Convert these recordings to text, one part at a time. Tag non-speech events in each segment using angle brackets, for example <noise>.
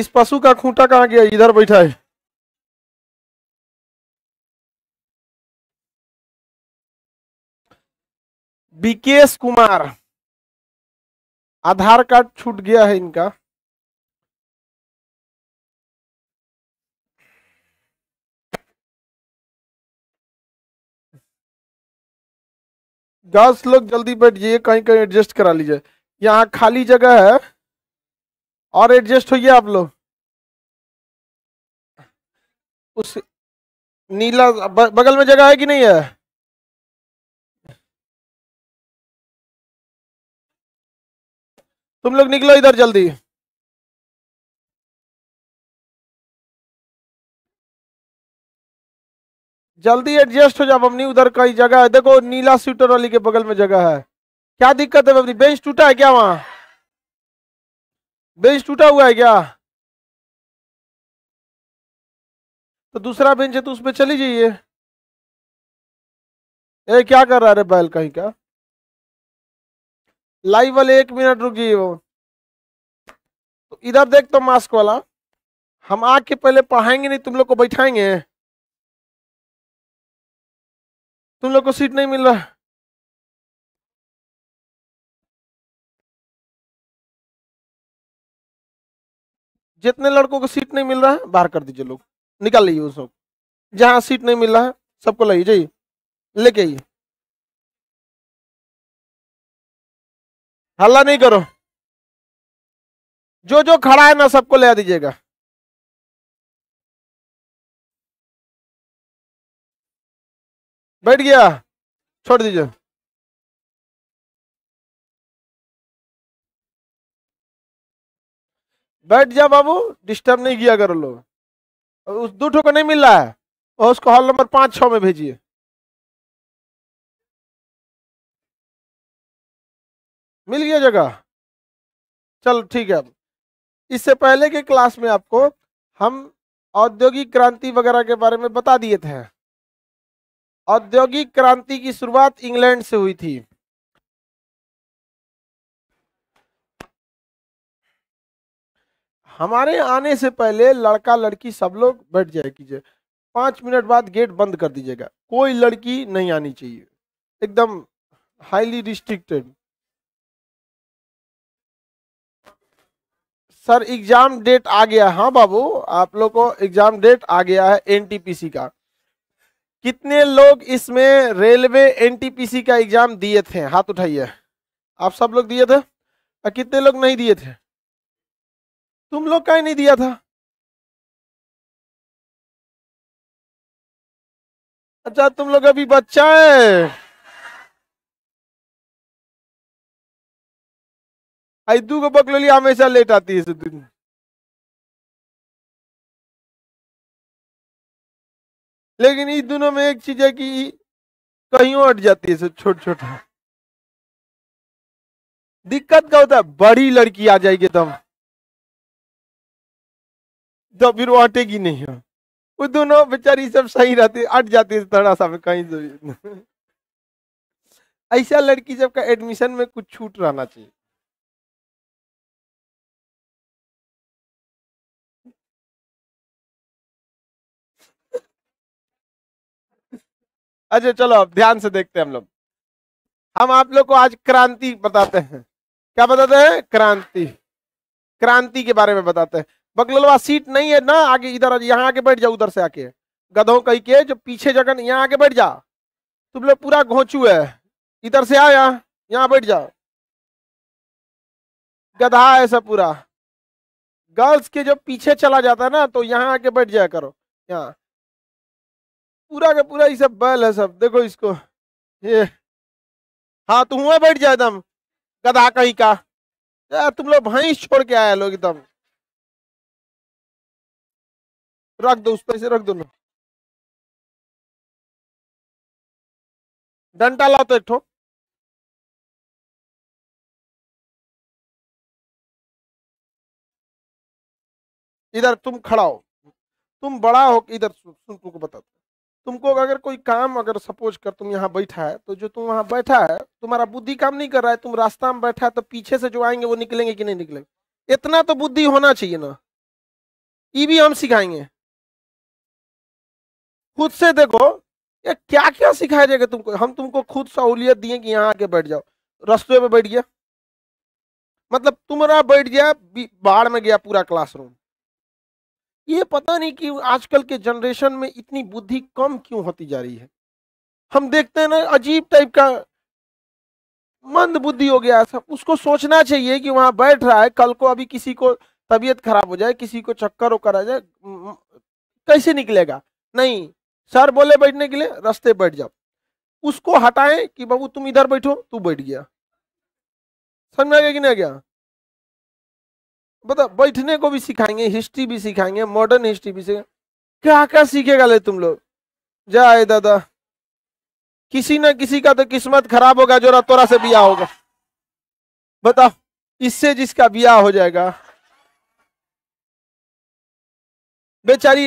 इस पशु का खूंटा कहाँ गया इधर बैठा है विकेश कुमार आधार कार्ड छूट गया है इनका दस लोग जल्दी बैठ जाइए कहीं कहीं एडजस्ट करा लीजिए यहाँ खाली जगह है और एडजस्ट गया आप लोग उस नीला बगल में जगह है कि नहीं है तुम लोग निकलो इधर जल्दी जल्दी एडजस्ट हो जाओ अपनी उधर कहीं जगह है देखो नीला स्वीटर वाली के बगल में जगह है क्या दिक्कत है अपनी बेंच टूटा है क्या वहां बेंच टूटा हुआ है क्या तो दूसरा बेंच है तो उस पर चली जाइए ए क्या कर रहा है बैल कहीं का लाइव वाले एक मिनट रुक जाइए वो तो इधर देख तो मास्क वाला हम आके पहले पढ़ाएंगे नहीं तुम लोग को बैठाएंगे तुम लोग को सीट नहीं मिल रहा जितने लड़कों को सीट नहीं मिल रहा है बाहर कर दीजिए लोग निकाल लीजिए उस सब जहाँ सीट नहीं मिल रहा है सबको ले जाइए लेके आइए हल्ला नहीं करो जो जो खड़ा है ना सबको ले दीजिएगा बैठ गया छोड़ दीजिए बैठ जा बाबू डिस्टर्ब नहीं किया करो लोग उस दो ठो को नहीं मिल रहा है और उसको हॉल नंबर पाँच छः में भेजिए मिल गया जगह चल ठीक है इससे पहले के क्लास में आपको हम औद्योगिक क्रांति वगैरह के बारे में बता दिए थे औद्योगिक क्रांति की शुरुआत इंग्लैंड से हुई थी हमारे आने से पहले लड़का लड़की सब लोग बैठ जाए कीजिए पाँच मिनट बाद गेट बंद कर दीजिएगा कोई लड़की नहीं आनी चाहिए एकदम highly restricted sir exam date आ गया हाँ बाबू आप लोग को एग्जाम डेट आ गया है एनटीपीसी का कितने लोग इसमें रेलवे एनटीपीसी का एग्जाम दिए थे हाथ उठाइए आप सब लोग दिए थे और कितने लोग नहीं दिए थे तुम लोग का नहीं दिया था अच्छा तुम लोग अभी बच्चा है आइदू को बकलोली हमेशा लेट आती है दिन लेकिन इस दोनों में एक चीज है कि कहीं हट जाती है छोट छोटा दिक्कत क्या होता है बड़ी लड़की आ जाएगी तब जो फिर वो हटेगी नहीं हाँ। वो दोनों बेचारी सब सही रहते अट जाते थोड़ा सा कहीं <laughs> ऐसा लड़की सबका एडमिशन में कुछ छूट रहना चाहिए अच्छा चलो अब ध्यान से देखते हैं हम लोग हम आप लोग को आज क्रांति बताते हैं क्या बताते हैं क्रांति क्रांति के बारे में बताते हैं बगलवा सीट नहीं है ना आगे इधर यहाँ आके बैठ जा उधर से आके गधों कही के जो पीछे जगह यहाँ आके बैठ जा तुम लोग पूरा घोचू है इधर से आया यहाँ बैठ जा गधा है सब पूरा गर्ल्स के जो पीछे चला जाता है ना तो यहाँ आके बैठ जाया करो यहाँ पूरा का पूरा ये सब बैल है सब देखो इसको ये हाँ तुम तो हुआ बैठ जा एकदम गधा कहीं का यार तुम लोग भैंस छोड़ के आया लोग एकदम रख दो उस पर से रख दो ना डंटा लाओ तो एक ठो इधर तुम खड़ा हो तुम बड़ा हो इधर सुन तुमको बता तुमको अगर कोई काम अगर सपोज कर तुम यहाँ बैठा है तो जो तुम वहां बैठा है तुम्हारा बुद्धि काम नहीं कर रहा है तुम रास्ता में बैठा है तो पीछे से जो आएंगे वो निकलेंगे कि नहीं निकलेंगे इतना तो बुद्धि होना चाहिए ना ये भी हम सिखाएंगे खुद से देखो ये क्या क्या सिखाया जाएगा तुमको हम तुमको खुद सहूलियत दिए कि यहाँ आके बैठ जाओ रस्ते पे बैठ गया मतलब तुम्हारा बैठ गया बाढ़ में गया पूरा क्लासरूम ये पता नहीं कि आजकल के जनरेशन में इतनी बुद्धि कम क्यों होती जा रही है हम देखते हैं ना अजीब टाइप का मंद बुद्धि हो गया सब उसको सोचना चाहिए कि वहां बैठ रहा है कल को अभी किसी को तबीयत खराब हो जाए किसी को चक्कर वक्कर आ जाए कैसे निकलेगा नहीं सर बोले बैठने के लिए रास्ते बैठ जाओ उसको हटाएं कि बाबू तुम इधर बैठो तू बैठ गया समझ में आ गया कि नहीं गया बता मतलब बैठने को भी सिखाएंगे हिस्ट्री भी सिखाएंगे मॉडर्न हिस्ट्री भी सिखाएंगे क्या क्या सीखेगा ले तुम लोग जाए दादा किसी ना किसी का तो किस्मत खराब होगा जो रतोरा से बिया होगा बता इससे जिसका बिया हो जाएगा बेचारी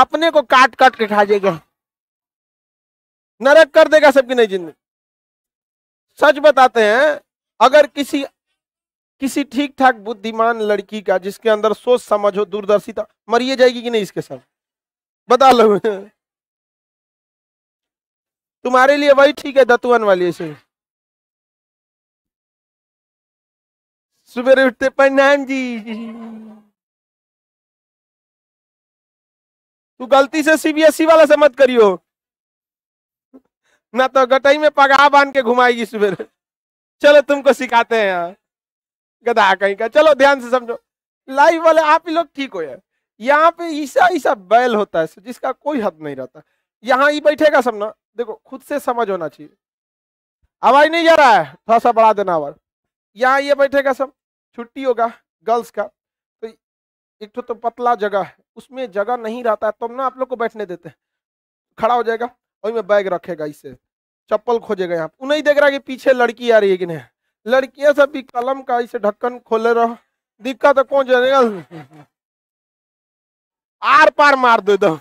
अपने को काट काट के खा जाएगा नरक कर देगा सबकी नहीं जिंदगी सच बताते हैं अगर किसी किसी ठीक ठाक बुद्धिमान लड़की का जिसके अंदर सोच समझ हो दूरदर्शिता मरिए जाएगी कि नहीं इसके साथ बता लो तुम्हारे लिए वही ठीक है दतुअन वाली से सुबह उठते प्रणाम जी तू गलती से सीबीएसई e वाला से मत करियो ना तो गटई में पगा बांध के घुमाएगी सुबह चलो तुमको सिखाते हैं यहाँ गधा कहीं का चलो ध्यान से समझो लाइव वाले आप ही लोग ठीक हो यार यहाँ पे ईसा ईसा बैल होता है जिसका कोई हद नहीं रहता यहाँ ही बैठेगा सब ना देखो खुद से समझ होना चाहिए आवाज नहीं जा रहा है थोड़ा सा बढ़ा देना आवाज यहाँ ये बैठेगा सब छुट्टी होगा गर्ल्स का एक तो, तो पतला जगह है उसमें जगह नहीं रहता है तो ना आप लोग को बैठने देते हैं खड़ा हो जाएगा वही में बैग रखेगा इसे चप्पल खोजेगा यहाँ उन्हें देख रहा है कि पीछे लड़की आ रही है कि नहीं लड़कियां सब भी कलम का इसे ढक्कन खोले रहो दिक्कत तो कौन जाएगा आर पार मार दे दो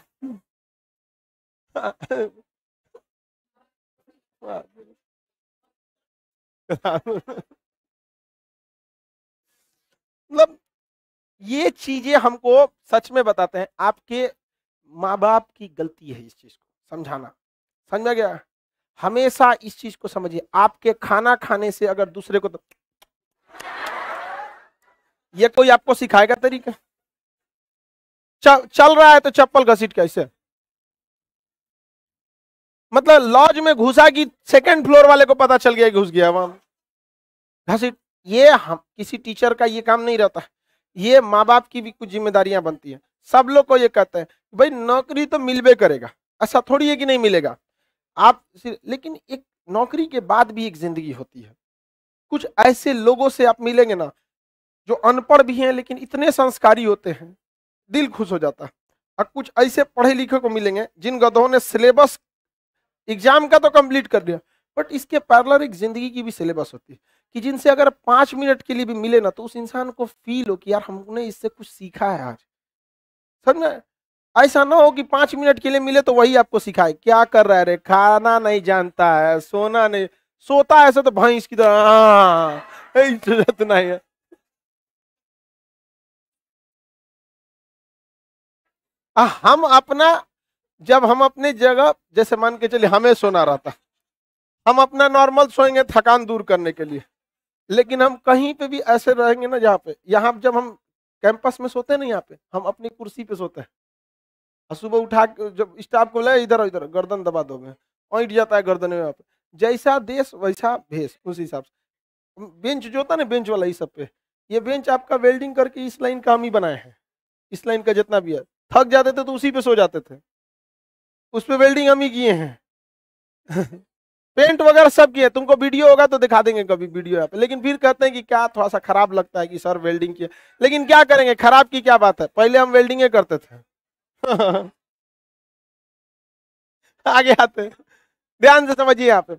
मतलब ये चीजें हमको सच में बताते हैं आपके माँ बाप की गलती है इस चीज को समझाना समझा गया हमेशा इस चीज को समझिए आपके खाना खाने से अगर दूसरे को तो ये कोई आपको सिखाएगा तरीका चल चल रहा है तो चप्पल घसीट कैसे मतलब लॉज में घुसा कि सेकंड फ्लोर वाले को पता चल गया घुस गया वहां घसीट ये हम किसी टीचर का ये काम नहीं रहता है ये माँ बाप की भी कुछ जिम्मेदारियां बनती हैं सब लोग को ये कहते हैं भाई नौकरी तो मिलबे करेगा ऐसा थोड़ी है कि नहीं मिलेगा आप लेकिन एक नौकरी के बाद भी एक जिंदगी होती है कुछ ऐसे लोगों से आप मिलेंगे ना जो अनपढ़ भी हैं लेकिन इतने संस्कारी होते हैं दिल खुश हो जाता है और कुछ ऐसे पढ़े लिखे को मिलेंगे जिन गधों ने सिलेबस एग्जाम का तो कंप्लीट कर दिया बट इसके पैरलर एक जिंदगी की भी सिलेबस होती है कि जिनसे अगर पाँच मिनट के लिए भी मिले ना तो उस इंसान को फील हो कि यार हमने इससे कुछ सीखा है आज समझ ऐसा ना हो कि पाँच मिनट के लिए मिले तो वही आपको सिखाए क्या कर रहा है रे खाना नहीं जानता है सोना नहीं सोता है ऐसा तो भाई की तरह हाँ, तो नहीं है आ, हम अपना जब हम अपने जगह जैसे मान के चलिए हमें सोना रहता हम अपना नॉर्मल सोएंगे थकान दूर करने के लिए लेकिन हम कहीं पे भी ऐसे रहेंगे ना जहाँ पे यहाँ जब हम कैंपस में सोते हैं ना यहाँ पे हम अपनी कुर्सी पे सोते हैं और सुबह उठा के जब स्टाफ को ले इधर उधर गर्दन दबा दोगे ऑइट जाता है गर्दन में वहाँ पे जैसा देश वैसा भेष उस हिसाब से बेंच जो होता ना बेंच वाला इस सब पे ये बेंच आपका वेल्डिंग करके इस लाइन का हम ही बनाए हैं इस लाइन का जितना भी है थक जाते थे तो उसी पे सो जाते थे उस पर वेल्डिंग हम ही किए हैं <laughs> पेंट वगैरह सब किए तुमको वीडियो होगा तो दिखा देंगे कभी वीडियो यहाँ पे लेकिन फिर कहते हैं कि क्या थोड़ा सा खराब लगता है कि सर वेल्डिंग किया लेकिन क्या करेंगे खराब की क्या बात है पहले हम वेल्डिंग करते थे <laughs> आगे आते हैं ध्यान से समझिए यहाँ पे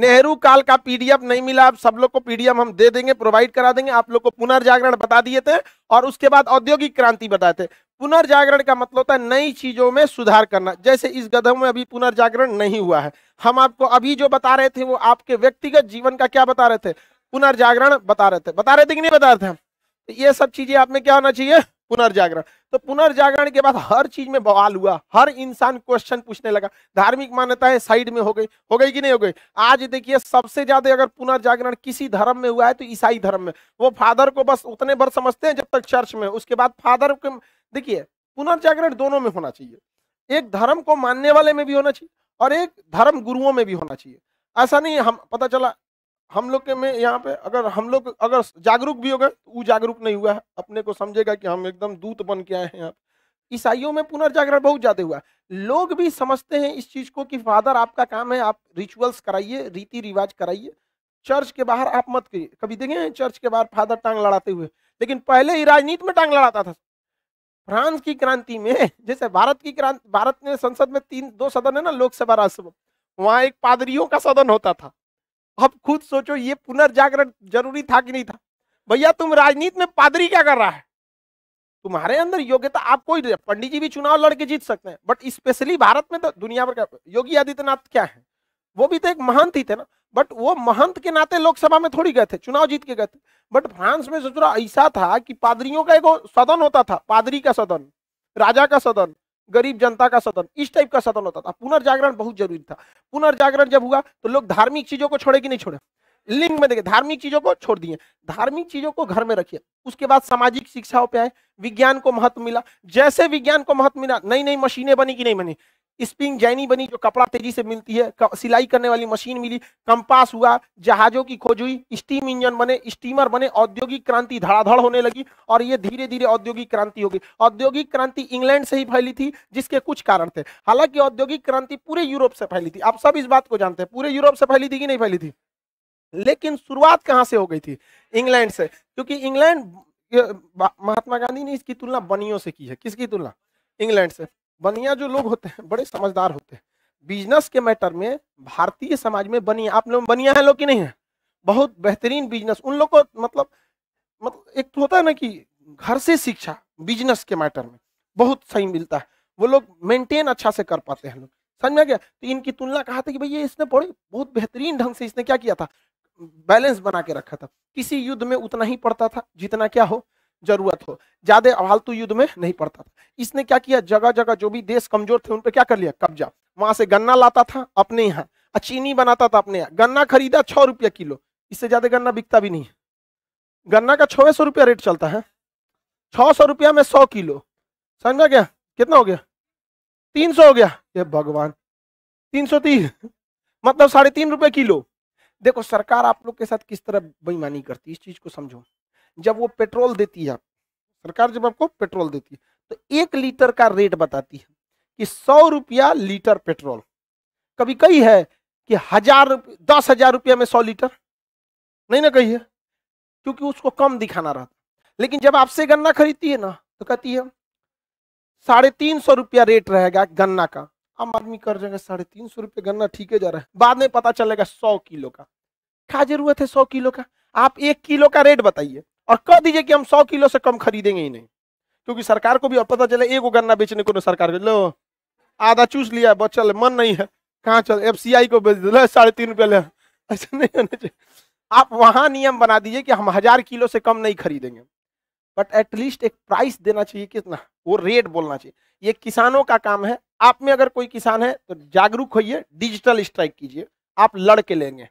नेहरू काल का पीडीएफ नहीं मिला आप सब लोग को पीडीएफ हम दे देंगे प्रोवाइड करा देंगे आप लोग को पुनर्जागरण बता दिए थे और उसके बाद औद्योगिक क्रांति बताए थे पुनर्जागरण का मतलब होता है नई चीजों में सुधार करना जैसे इस गधम में अभी पुनर्जागरण नहीं हुआ है हम आपको अभी जो बता रहे थे वो आपके व्यक्तिगत जीवन का क्या बता रहे थे पुनर्जागरण बता रहे थे बता रहे थे कि नहीं बता रहे थे तो ये सब चीजें आप में क्या होना चाहिए पुनर्जागरण तो पुनर्जागरण के बाद हर चीज में बवाल हुआ हर इंसान क्वेश्चन पूछने लगा धार्मिक मान्यता है साइड में हो गई हो गई कि नहीं हो गई आज देखिए सबसे ज्यादा अगर पुनर्जागरण किसी धर्म में हुआ है तो ईसाई धर्म में वो फादर को बस उतने बार समझते हैं जब तक चर्च में उसके बाद फादर के देखिए पुनर्जागरण दोनों में होना चाहिए एक धर्म को मानने वाले में भी होना चाहिए और एक धर्म गुरुओं में भी होना चाहिए ऐसा नहीं हम पता चला हम लोग के में यहाँ पे अगर हम लोग अगर जागरूक भी हो गए तो वो जागरूक नहीं हुआ है अपने को समझेगा कि हम एकदम दूत बन के आए हैं यहाँ ईसाइयों में पुनर्जागरण बहुत ज्यादा हुआ है लोग भी समझते हैं इस चीज को कि फादर आपका काम है आप रिचुअल्स कराइए रीति रिवाज कराइए चर्च के बाहर आप मत करिए कभी देखें चर्च के बाहर फादर टांग लड़ाते हुए लेकिन पहले ही राजनीति में टांग लड़ाता था फ्रांस की क्रांति में <laughs> जैसे भारत की क्रांति भारत ने संसद में तीन दो सदन है ना लोकसभा राज्यसभा वहाँ एक पादरियों का सदन होता था अब खुद सोचो ये पुनर्जागरण जरूरी था कि नहीं था भैया तुम राजनीति में पादरी क्या कर रहा है तुम्हारे अंदर योग्यता आप कोई पंडित जी भी चुनाव लड़के जीत सकते हैं बट स्पेशली भारत में तो दुनिया भर का योगी आदित्यनाथ क्या है वो भी तो एक महान थी थे ना बट वो महंत के नाते लोकसभा में थोड़ी गए थे चुनाव जीत के गए थे बट फ्रांस में ससुरा ऐसा था कि पादरियों का एक सदन होता था पादरी का सदन राजा का सदन गरीब जनता का सदन इस टाइप का सदन होता था पुनर्जागरण बहुत जरूरी था पुनर्जागरण जब हुआ तो लोग धार्मिक चीजों को छोड़े कि नहीं छोड़े लिंग में देखिए धार्मिक चीजों को छोड़ दिए धार्मिक चीजों को घर में रखिए उसके बाद सामाजिक शिक्षाओं पे आए विज्ञान को महत्व मिला जैसे विज्ञान को महत्व मिला नई नई मशीनें बनी कि नहीं बनी स्पिंग जैनी बनी जो कपड़ा तेजी से मिलती है सिलाई करने वाली मशीन मिली कंपास हुआ जहाजों की खोज हुई स्टीम इंजन बने स्टीमर बने औद्योगिक क्रांति धड़ाधड़ होने लगी और ये धीरे धीरे औद्योगिक क्रांति हो गई औद्योगिक क्रांति इंग्लैंड से ही फैली थी जिसके कुछ कारण थे हालांकि औद्योगिक क्रांति पूरे यूरोप से फैली थी आप सब इस बात को जानते हैं पूरे यूरोप से फैली थी कि नहीं फैली थी लेकिन शुरुआत कहाँ से हो गई थी इंग्लैंड से क्योंकि इंग्लैंड महात्मा गांधी ने इसकी तुलना बनियों से की है किसकी तुलना इंग्लैंड से बनिया जो लोग होते हैं बड़े समझदार होते हैं बिजनेस के मैटर में भारतीय समाज में बनिया आप लोग बनिया है लोग कि नहीं है बहुत बेहतरीन बिजनेस उन लोग को मतलब मतलब एक तो होता है ना कि घर से शिक्षा बिजनेस के मैटर में बहुत सही मिलता है वो लोग मेंटेन अच्छा से कर पाते हैं लोग समझ में आ गया तो इनकी तुलना कहा था कि भाई ये इसने बड़े बहुत बेहतरीन ढंग से इसने क्या किया था बैलेंस बना के रखा था किसी युद्ध में उतना ही पड़ता था जितना क्या हो जरूरत हो ज्यादा फालतू युद्ध में नहीं पड़ता था इसने क्या किया जगह जगह जो भी देश कमजोर थे उन पर क्या कर लिया कब्जा वहां से गन्ना लाता था अपने यहाँ चीनी बनाता था अपने यहाँ गन्ना खरीदा छह रुपया किलो इससे ज्यादा गन्ना बिकता भी नहीं गन्ना का छह सौ रुपया रेट चलता है छः सौ रुपया में सौ किलो समझा गया कितना हो गया तीन सौ हो गया ये भगवान तीन सौ तीन मतलब साढ़े तीन रुपये किलो देखो सरकार आप लोग के साथ किस तरह बेईमानी करती है इस चीज को समझो जब वो पेट्रोल देती है सरकार जब आपको पेट्रोल देती है तो एक लीटर का रेट बताती है कि सौ रुपया लीटर पेट्रोल कभी कही है कि हजार दस हजार रुपया में सौ लीटर नहीं ना कही है क्योंकि उसको कम दिखाना रहता लेकिन जब आपसे गन्ना खरीदती है ना तो कहती है साढ़े तीन सौ रुपया रेट रहेगा गन्ना का हम आदमी कर जाएगा साढ़े तीन सौ रुपये गन्ना ठीक है जा रहा है बाद में पता चलेगा सौ किलो का क्या जरूरत है सौ किलो का आप एक किलो का रेट बताइए और कह दीजिए कि हम सौ किलो से कम खरीदेंगे ही नहीं क्योंकि सरकार को भी अब पता चले एगो गन्ना बेचने को ना सरकार को लो आधा चूस लिया बचल मन नहीं है कहाँ चल एफ को बेच दो साढ़े तीन रुपये ले ऐसा नहीं होना चाहिए आप वहाँ नियम बना दीजिए कि हम हजार किलो से कम नहीं खरीदेंगे बट एटलीस्ट एक प्राइस देना चाहिए कितना वो रेट बोलना चाहिए ये किसानों का काम है आप में अगर कोई किसान है तो जागरूक होइए डिजिटल स्ट्राइक कीजिए आप लड़के लेंगे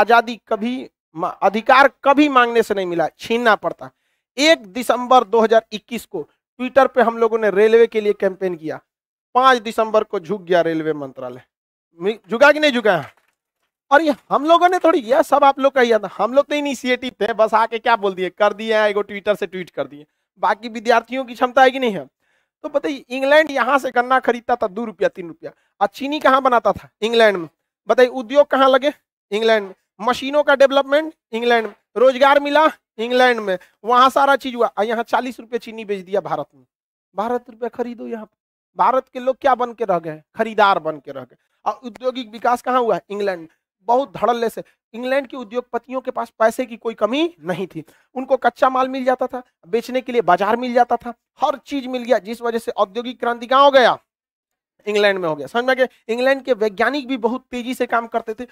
आज़ादी कभी अधिकार कभी मांगने से नहीं मिला छीनना पड़ता एक दिसंबर 2021 को ट्विटर पे हम लोगों ने रेलवे के लिए कैंपेन किया पांच दिसंबर को झुक गया रेलवे मंत्रालय झुका कि नहीं झुका और ये हम लोगों ने थोड़ी यह सब आप लोग का ही हम लोग तो इनिशिएटिव थे बस आके क्या बोल दिए कर दिए एगो ट्विटर से ट्वीट कर दिए बाकी विद्यार्थियों की क्षमता है कि नहीं है तो बताइए इंग्लैंड यहाँ से गन्ना खरीदता था दो रुपया तीन रुपया और चीनी कहाँ बनाता था इंग्लैंड में बताइए उद्योग कहाँ लगे इंग्लैंड में मशीनों का डेवलपमेंट इंग्लैंड में रोजगार मिला इंग्लैंड में वहाँ सारा चीज हुआ और यहाँ चालीस रुपये चीनी बेच दिया भारत में भारत रुपये खरीदो यहाँ भारत के लोग क्या बन के रह गए खरीदार बन के रह गए और औद्योगिक विकास कहाँ हुआ है इंग्लैंड में बहुत धड़ल्ले से इंग्लैंड के उद्योगपतियों के पास पैसे की कोई कमी नहीं थी उनको कच्चा माल मिल जाता था बेचने के लिए बाजार मिल जाता था हर चीज मिल गया जिस वजह से औद्योगिक क्रांति कहाँ हो गया इंग्लैंड में हो गया समझ में गया इंग्लैंड के वैज्ञानिक भी बहुत तेजी से काम करते थे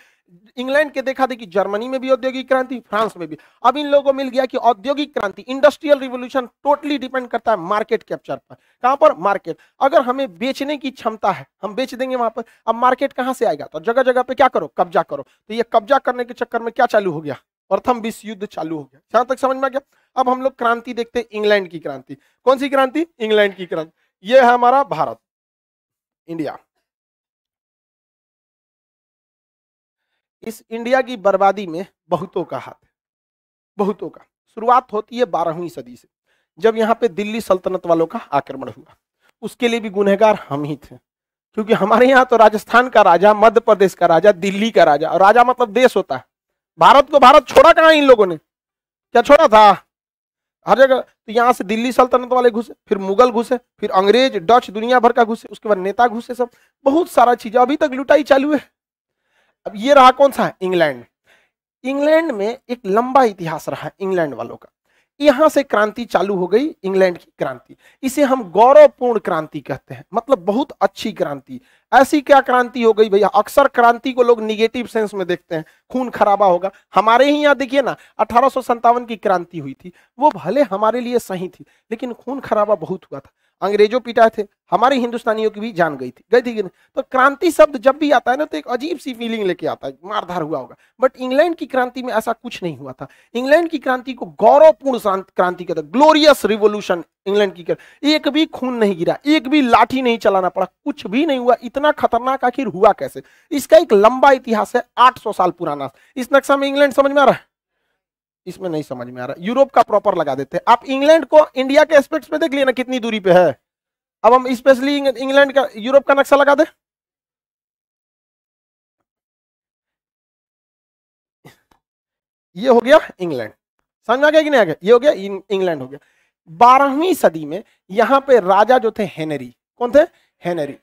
इंग्लैंड के देखा देखिए जर्मनी में भी औद्योगिक क्रांति फ्रांस में भी अब इन लोगों को मिल गया कि औद्योगिक क्रांति इंडस्ट्रियल रिवोल्यूशन टोटली डिपेंड करता है मार्केट कैप्चर पर कहां पर मार्केट अगर हमें बेचने की क्षमता है हम बेच देंगे वहां पर अब मार्केट कहां से आएगा तो जगह जगह पर क्या करो कब्जा करो तो ये कब्जा करने के चक्कर में क्या चालू हो गया प्रथम विश्व युद्ध चालू हो गया जहां तक समझ में आ गया अब हम लोग क्रांति देखते हैं इंग्लैंड की क्रांति कौन सी क्रांति इंग्लैंड की क्रांति ये है हमारा भारत इंडिया इस इंडिया की बर्बादी में बहुतों का हाथ है बहुतों का शुरुआत होती है बारहवीं सदी से जब यहाँ पे दिल्ली सल्तनत वालों का आक्रमण हुआ उसके लिए भी गुनहगार हम ही थे क्योंकि हमारे यहाँ तो राजस्थान का राजा मध्य प्रदेश का राजा दिल्ली का राजा और राजा मतलब देश होता है भारत को भारत छोड़ा कहा इन लोगों ने क्या छोड़ा था हर जगह तो यहाँ से दिल्ली सल्तनत वाले घुसे फिर मुगल घुसे फिर अंग्रेज डच दुनिया भर का घुसे उसके बाद नेता घुसे सब बहुत सारा चीज अभी तक लुटाई चालू है अब ये रहा कौन सा है इंग्लैंड इंग्लैंड में एक लंबा इतिहास रहा इंग्लैंड वालों का यहां से क्रांति चालू हो गई इंग्लैंड की क्रांति इसे हम गौरवपूर्ण क्रांति कहते हैं मतलब बहुत अच्छी क्रांति ऐसी क्या क्रांति हो गई भैया अक्सर क्रांति को लोग निगेटिव सेंस में देखते हैं खून खराबा होगा हमारे ही यहाँ देखिए ना अठारह की क्रांति हुई थी वो भले हमारे लिए सही थी लेकिन खून खराबा बहुत हुआ था अंग्रेजों पिटाए थे हमारे हिंदुस्तानियों की भी जान गई थी गई थी कि नहीं तो क्रांति शब्द जब भी आता है ना तो एक अजीब सी फीलिंग लेके आता है मारधार हुआ होगा बट इंग्लैंड की क्रांति में ऐसा कुछ नहीं हुआ था इंग्लैंड की क्रांति को गौरवपूर्ण क्रांति कहते ग्लोरियस रिवोल्यूशन इंग्लैंड की एक भी खून नहीं गिरा एक भी लाठी नहीं चलाना पड़ा कुछ भी नहीं हुआ इतना खतरनाक आखिर हुआ कैसे इसका एक लंबा इतिहास है आठ साल पुराना इस नक्शा में इंग्लैंड समझ में आ रहा है इसमें नहीं समझ में आ रहा यूरोप का प्रॉपर लगा देते हैं आप इंग्लैंड को इंडिया के एस्पेक्ट में देख लिए ना कितनी दूरी पे है अब हम स्पेशली इंग्लैंड का यूरोप का नक्शा लगा दे ये हो गया इंग्लैंड समझ आ गया कि नहीं आ गया ये हो गया इंग्लैंड हो गया बारहवीं सदी में यहां पे राजा जो थे हेनरी कौन थे हेनरी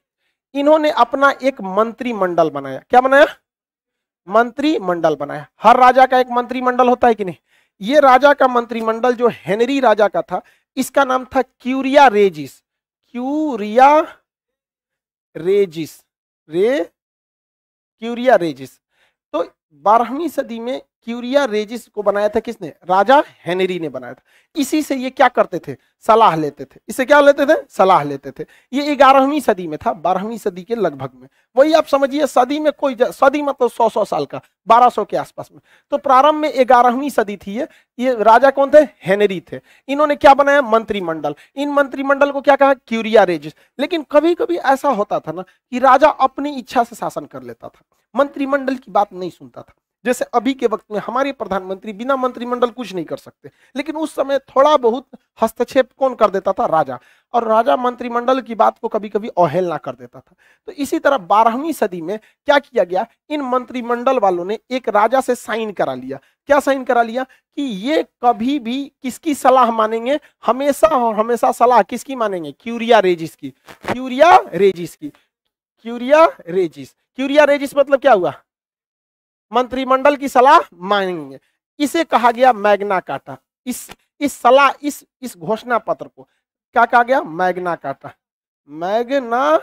इन्होंने अपना एक मंत्रिमंडल बनाया क्या बनाया मंत्रिमंडल बनाया हर राजा का एक मंत्रिमंडल होता है कि नहीं ये राजा का मंत्रिमंडल जो हेनरी राजा का था इसका नाम था क्यूरिया रेजिस क्यूरिया रेजिस रे क्यूरिया रेजिस तो बारहवीं सदी में क्यूरिया रेजिस को बनाया था किसने राजा हेनरी ने बनाया था इसी से ये क्या करते थे सलाह लेते थे इसे क्या लेते थे सलाह लेते थे ये ग्यारहवीं सदी में था बारहवीं सदी के लगभग में वही आप समझिए सदी में कोई सदी मतलब सौ सौ साल का बारह सौ के आसपास में तो प्रारंभ में ग्यारहवीं सदी थी ये ये राजा कौन थे हेनरी थे इन्होंने क्या बनाया मंत्रिमंडल इन मंत्रिमंडल को क्या कहा क्यूरिया रेजिस लेकिन कभी कभी ऐसा होता था ना कि राजा अपनी इच्छा से शासन कर लेता था मंत्रिमंडल की बात नहीं सुनता था जैसे अभी के वक्त में हमारे प्रधानमंत्री बिना मंत्रिमंडल कुछ नहीं कर सकते लेकिन उस समय थोड़ा बहुत हस्तक्षेप कौन कर देता था राजा और राजा मंत्रिमंडल की बात को कभी कभी अवहेलना कर देता था तो इसी तरह बारहवीं सदी में क्या किया गया इन मंत्रिमंडल वालों ने एक राजा से साइन करा लिया क्या साइन करा लिया कि ये कभी भी किसकी सलाह मानेंगे हमेशा और हमेशा सलाह किसकी मानेंगे क्यूरिया रेजिस की क्यूरिया रेजिस की क्यूरिया रेजिस क्यूरिया रेजिस मतलब क्या हुआ मंत्रिमंडल की सलाह मांगेंगे इसे कहा गया मैग्ना काटा इस इस सलाह इस इस घोषणा पत्र को क्या कहा गया मैग्ना काटा मैग्ना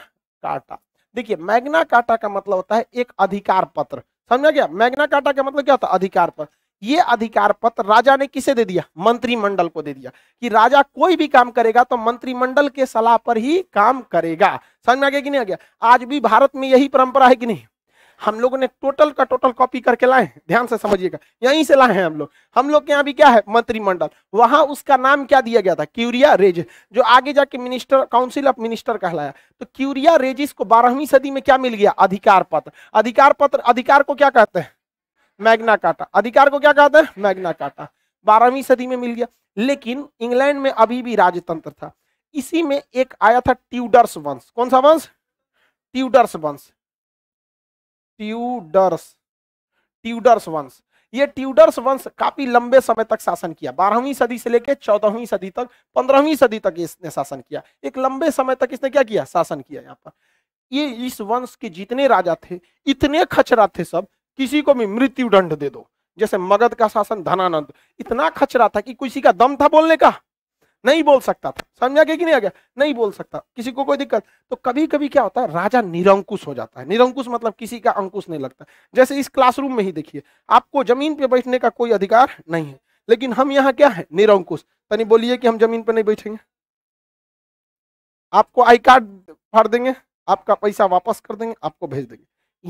काटा देखिए मैग्ना काटा का मतलब होता है एक अधिकार पत्र समझा गया मैग्ना काटा का मतलब क्या होता है अधिकार पत्र ये अधिकार पत्र राजा ने किसे दे दिया मंत्रिमंडल को दे दिया कि राजा कोई भी काम करेगा तो मंत्रिमंडल के सलाह पर ही काम करेगा समझ में आ गया कि नहीं आ गया आज भी भारत में यही परंपरा है कि नहीं हम लोगों ने टोटल का टोटल कॉपी करके लाए हैं ध्यान से समझिएगा यहीं से लाए हैं हम लोग हम लोग के यहाँ भी क्या है मंत्रिमंडल वहां उसका नाम क्या दिया गया था क्यूरिया रेज जो आगे जाके मिनिस्टर काउंसिल ऑफ मिनिस्टर कहलाया तो क्यूरिया रेजिस को बारहवीं सदी में क्या मिल गया अधिकार पत्र अधिकार पत्र अधिकार को क्या कहते हैं मैग्ना काटा अधिकार को क्या कहते हैं मैग्ना काटा बारहवीं सदी में मिल गया लेकिन इंग्लैंड में अभी भी राजतंत्र था इसी में एक आया था ट्यूडर्स वंश कौन सा वंश ट्यूडर्स वंश ट्यूडर्स ट्यूडर्स वंश ये ट्यूडर्स वंश काफी लंबे समय तक शासन किया बारहवीं सदी से लेकर चौदहवीं सदी तक पंद्रहवीं सदी तक इसने शासन किया एक लंबे समय तक इसने क्या किया शासन किया यहाँ पर ये इस वंश के जितने राजा थे इतने खचरा थे सब किसी को भी मृत्यु दंड दे दो जैसे मगध का शासन धनानंद इतना खचरा था कि किसी का दम था बोलने का नहीं बोल सकता था समझ आ गया कि नहीं आ गया नहीं बोल सकता किसी को कोई दिक्कत तो कभी कभी क्या होता है राजा निरंकुश हो जाता है निरंकुश मतलब किसी का अंकुश नहीं लगता जैसे इस क्लासरूम में ही देखिए आपको जमीन पे बैठने का कोई अधिकार नहीं है लेकिन हम यहाँ क्या है निरंकुश तनी बोलिए कि हम जमीन पर नहीं बैठेंगे आपको आई कार्ड फाड़ देंगे आपका पैसा वापस कर देंगे आपको भेज देंगे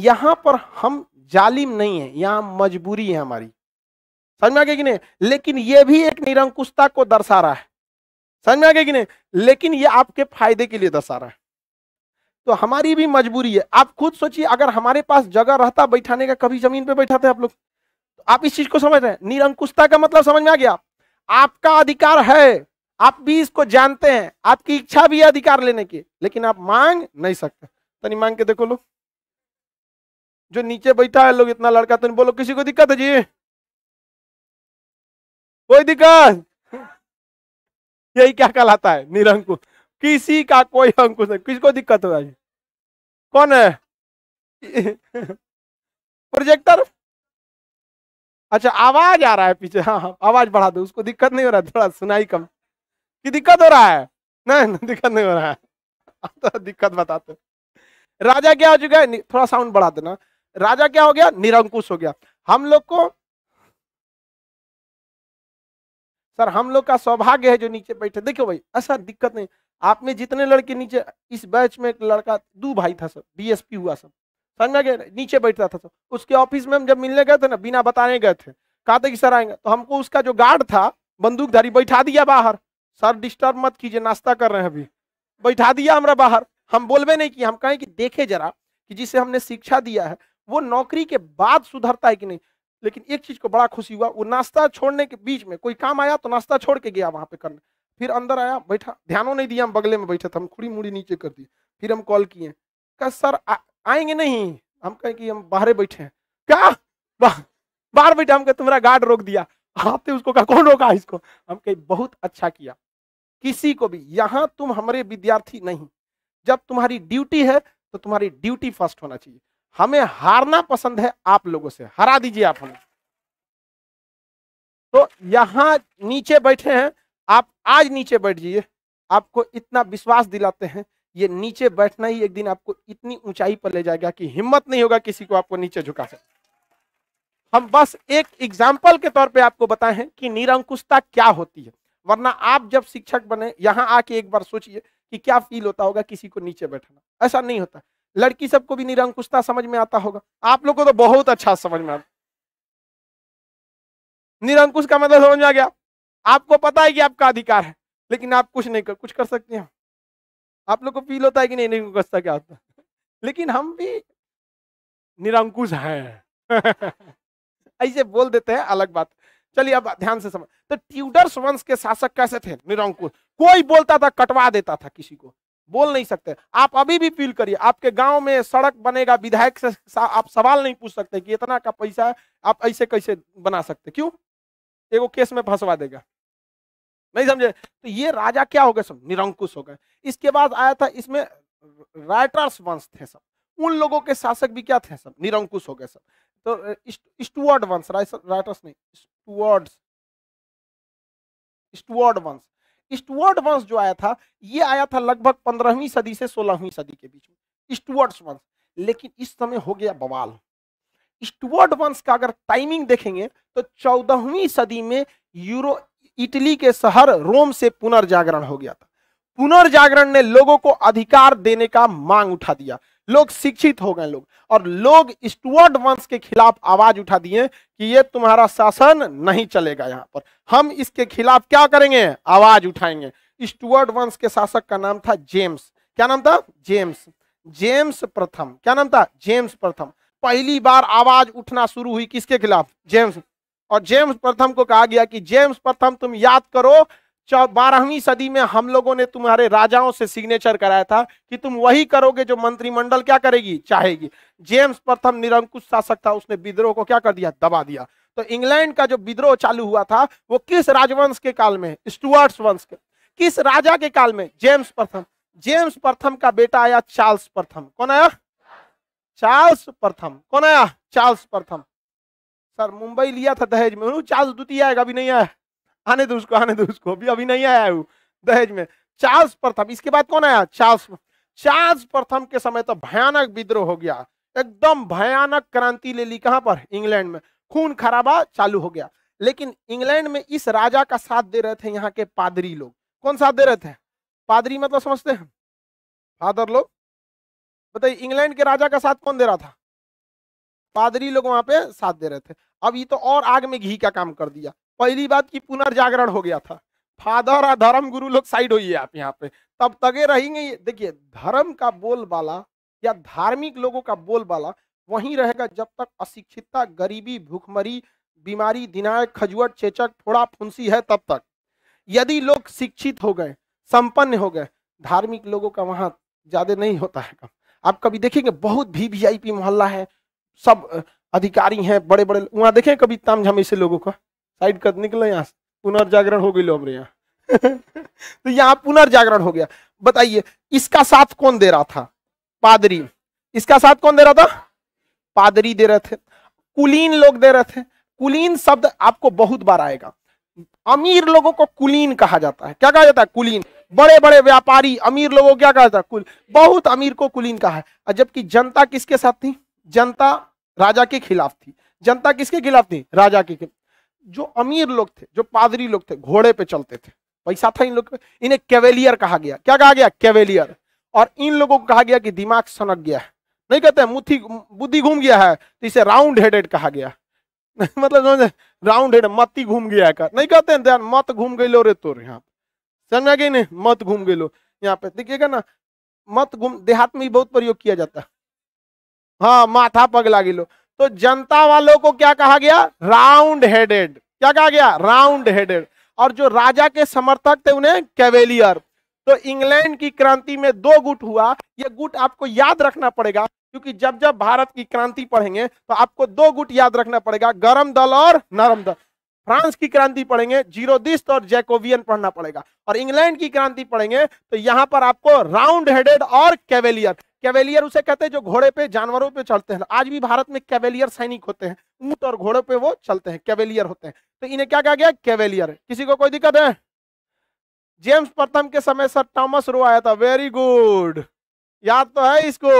यहाँ पर हम जालिम नहीं है यहाँ मजबूरी है हमारी समझ में आ गया कि नहीं लेकिन यह भी एक निरंकुशता को दर्शा रहा है समझ में आ गया कि नहीं लेकिन ये आपके फायदे के लिए दर्शा रहा है तो हमारी भी मजबूरी है आप खुद सोचिए अगर हमारे पास जगह रहता बैठाने का कभी जमीन पे बैठाते आप लोग तो आप इस चीज को समझ रहे हैं निरंकुशता का मतलब समझ में आ गया आपका अधिकार है आप भी इसको जानते हैं आपकी इच्छा भी है अधिकार लेने की लेकिन आप मांग नहीं सकते नहीं मांग के देखो लोग जो नीचे बैठा है लोग इतना लड़का तो बोलो किसी को दिक्कत है जी कोई दिक्कत यही क्या कहलाता है निरंकुश किसी का कोई अंकुश नहीं किसको दिक्कत हो रही कौन है प्रोजेक्टर अच्छा आवाज आ रहा है पीछे हाँ हाँ आवाज बढ़ा दो उसको दिक्कत नहीं हो रहा है थोड़ा सुनाई कम कि दिक्कत हो रहा है नहीं दिक्कत नहीं हो रहा है तो दिक्कत बताते राजा क्या हो चुका है थोड़ा साउंड बढ़ा देना राजा क्या हो गया निरंकुश हो गया हम लोग को सर हम लोग का सौभाग्य है जो नीचे बैठे देखो भाई ऐसा दिक्कत नहीं आप में जितने लड़के नीचे इस बैच में एक लड़का दो भाई था सर बी हुआ सर समझा गया नीचे बैठता था सर उसके ऑफिस में हम जब मिलने गए थे ना बिना बताने गए थे कहा था कि सर आएंगे तो हमको उसका जो गार्ड था बंदूकधारी बैठा दिया बाहर सर डिस्टर्ब मत कीजिए नाश्ता कर रहे हैं अभी बैठा दिया हमारा बाहर हम बोलवे नहीं कि हम कहें कि देखे जरा कि जिसे हमने शिक्षा दिया है वो नौकरी के बाद सुधरता है कि नहीं लेकिन एक चीज को बड़ा खुशी हुआ वो नाश्ता छोड़ने के बीच में कोई काम आया तो नाश्ता छोड़ के गया वहां पे करने फिर अंदर आया बैठा ध्यानों नहीं दिया हम बगले में बैठे थे हम खुड़ी मुड़ी नीचे कर दिए फिर हम कॉल किए कहा सर आएंगे नहीं हम कहें कि हम बाहर बैठे हैं क्या बाहर बैठे हम कहे तुम्हारा गार्ड रोक दिया आते उसको कहा कौन रोका इसको हम कहे बहुत अच्छा किया किसी को भी यहाँ तुम हमारे विद्यार्थी नहीं जब तुम्हारी ड्यूटी है तो तुम्हारी ड्यूटी फर्स्ट होना चाहिए हमें हारना पसंद है आप लोगों से हरा दीजिए आप हमें तो यहां नीचे बैठे हैं आप आज नीचे बैठ जाइए आपको इतना विश्वास दिलाते हैं ये नीचे बैठना ही एक दिन आपको इतनी ऊंचाई पर ले जाएगा कि हिम्मत नहीं होगा किसी को आपको नीचे झुका सकते हम बस एक एग्जाम्पल के तौर पे आपको बताए हैं कि निरंकुशता क्या होती है वरना आप जब शिक्षक बने यहाँ आके एक बार सोचिए कि क्या फील होता होगा किसी को नीचे बैठना ऐसा नहीं होता लड़की सबको भी निरंकुशता समझ में आता होगा आप लोग को तो बहुत अच्छा समझ में आता निरंकुश का मतलब समझ में आ गया आपको पता है कि आपका अधिकार है लेकिन आप कुछ नहीं कर कुछ कर सकते हैं आप लोग को फील होता है कि नहीं नहीं कुछ क्या होता लेकिन हम भी निरंकुश हैं <laughs> ऐसे बोल देते हैं अलग बात चलिए अब ध्यान से समझ तो ट्यूडर्स वंश के शासक कैसे थे निरंकुश कोई बोलता था कटवा देता था किसी को बोल नहीं सकते आप अभी भी फील करिए आपके गांव में सड़क बनेगा विधायक से आप सवाल नहीं पूछ सकते कि इतना का पैसा आप ऐसे कैसे बना सकते क्यों एगो केस में फंसवा देगा नहीं समझे तो ये राजा क्या हो गए सब निरंकुश हो गए इसके बाद आया था इसमें राइटर्स वंश थे सब उन लोगों के शासक भी क्या थे सब निरंकुश हो गए सब तो स्टुअर्ड वंश राइटर्स नहीं स्टूअर्ड स्टुअर्ड वंश स्टुअर्ड वंश जो आया था ये आया था लगभग पंद्रहवीं सदी से सोलहवीं सदी के बीच में स्टुअर्ड्स वंश लेकिन इस समय हो गया बवाल स्टुअर्ड वंश का अगर टाइमिंग देखेंगे तो चौदहवीं सदी में यूरो इटली के शहर रोम से पुनर्जागरण हो गया था पुनर्जागरण ने लोगों को अधिकार देने का मांग उठा दिया लोग शिक्षित हो गए लोग और लोग स्टुअर्ड वंश के खिलाफ आवाज उठा दिए कि ये तुम्हारा शासन नहीं चलेगा यहाँ पर हम इसके खिलाफ क्या करेंगे आवाज उठाएंगे स्टुअर्ड वंश के शासक का नाम था जेम्स क्या नाम था जेम्स जेम्स प्रथम क्या नाम था जेम्स प्रथम पहली बार आवाज उठना शुरू हुई किसके खिलाफ जेम्स और जेम्स प्रथम को कहा गया कि जेम्स प्रथम तुम याद करो बारहवीं सदी में हम लोगों ने तुम्हारे राजाओं से सिग्नेचर कराया था कि तुम वही करोगे जो मंत्रिमंडल क्या करेगी चाहेगी जेम्स प्रथम निरंकुश शासक था उसने विद्रोह को क्या कर दिया दबा दिया तो इंग्लैंड का जो विद्रोह चालू हुआ था वो किस राजवंश के काल में स्टुअर्ट्स वंश के किस राजा के काल में जेम्स प्रथम जेम्स प्रथम का बेटा आया चार्ल्स प्रथम कौन आया चार्ल्स प्रथम कौन आया चार्ल्स प्रथम सर मुंबई लिया था दहेज में चार्ल्स द्वितीय आएगा अभी नहीं आया आने दो उसको आने दो उसको अभी अभी नहीं आया हूँ दहेज में चार्ल्स प्रथम इसके बाद कौन आया चार्ल्स चार्ल्स प्रथम के समय तो भयानक विद्रोह हो गया एकदम भयानक क्रांति ले ली कहां पर इंग्लैंड में खून खराबा चालू हो गया लेकिन इंग्लैंड में इस राजा का साथ दे रहे थे यहाँ के पादरी लोग कौन साथ दे रहे थे पादरी मतलब समझते हैं फादर लोग बताइए इंग्लैंड के राजा का साथ कौन दे रहा था पादरी लोग वहां पे साथ दे रहे थे अब ये तो और आग में घी का काम कर दिया पहली बात की पुनर्जागरण हो गया था फादर और धर्म गुरु लोग साइड होइए आप यहाँ पे तब तगे रहेंगे देखिए धर्म का बोलबाला या धार्मिक लोगों का बोलबाला वहीं रहेगा जब तक अशिक्षितता गरीबी भूखमरी बीमारी दिनाय खजुअट चेचक थोड़ा फुंसी है तब तक यदि लोग शिक्षित हो गए संपन्न हो गए धार्मिक लोगों का वहाँ ज्यादा नहीं होता है कम आप कभी देखेंगे बहुत भी वी मोहल्ला है सब अधिकारी हैं बड़े बड़े वहाँ देखें कभी झमे से लोगों का साइड कद निकला यहाँ से पुनर्जागरण हो गई लो हमारे यहाँ <laughs> तो यहाँ पुनर्जागरण हो गया बताइए इसका साथ कौन दे रहा था पादरी इसका साथ कौन दे रहा था पादरी दे रहे थे कुलीन लोग दे रहे थे कुलीन शब्द आपको बहुत बार आएगा अमीर लोगों को कुलीन कहा जाता है क्या कहा जाता है कुलीन बड़े बड़े व्यापारी अमीर लोगों को क्या कहा जाता है कुल बहुत अमीर को कुलीन कहा है जबकि जनता किसके साथ थी जनता राजा के खिलाफ थी जनता किसके खिलाफ थी राजा के खिलाफ जो अमीर लोग थे जो पादरी लोग थे घोड़े पे चलते थे पैसा था इन लोग पे इन्हें कैवेलियर कहा गया क्या कहा गया कैवेलियर और इन लोगों को कहा गया कि दिमाग सनक गया है नहीं कहते मुथी बुद्धि घूम गया है तो इसे राउंड हेडेड कहा गया <laughs> मतलब राउंड हेड मती घूम गया है नहीं कहते हैं ध्यान मत घूम गए लो रे तोर यहाँ समझ में गई नहीं मत घूम गए लो यहाँ पे देखिएगा ना मत घूम देहात में ही बहुत प्रयोग किया जाता है हाँ माथा पग लागे लो तो जनता वालों को क्या कहा गया राउंड हेडेड क्या कहा गया राउंड हेडेड और जो राजा के समर्थक थे उन्हें कैवेलियर तो इंग्लैंड की क्रांति में दो गुट हुआ ये गुट आपको याद रखना पड़ेगा क्योंकि जब जब भारत की क्रांति पढ़ेंगे तो आपको दो गुट याद रखना पड़ेगा गर्म दल और नरम दल फ्रांस की क्रांति पढ़ेंगे जीरोदिस्त और जैकोवियन पढ़ना पड़ेगा और इंग्लैंड की क्रांति पढ़ेंगे तो यहां पर आपको राउंड हेडेड और कैवेलियर कैवेलियर उसे कहते हैं जो घोड़े पे जानवरों पे चलते हैं आज भी भारत में कैवेलियर सैनिक होते हैं ऊंट और घोड़े पे वो चलते हैं कैवेलियर होते हैं तो इन्हें क्या कहा गया कैवेलियर किसी को कोई दिक्कत है जेम्स प्रथम के समय सर टॉमस रो आया था वेरी गुड याद तो है इसको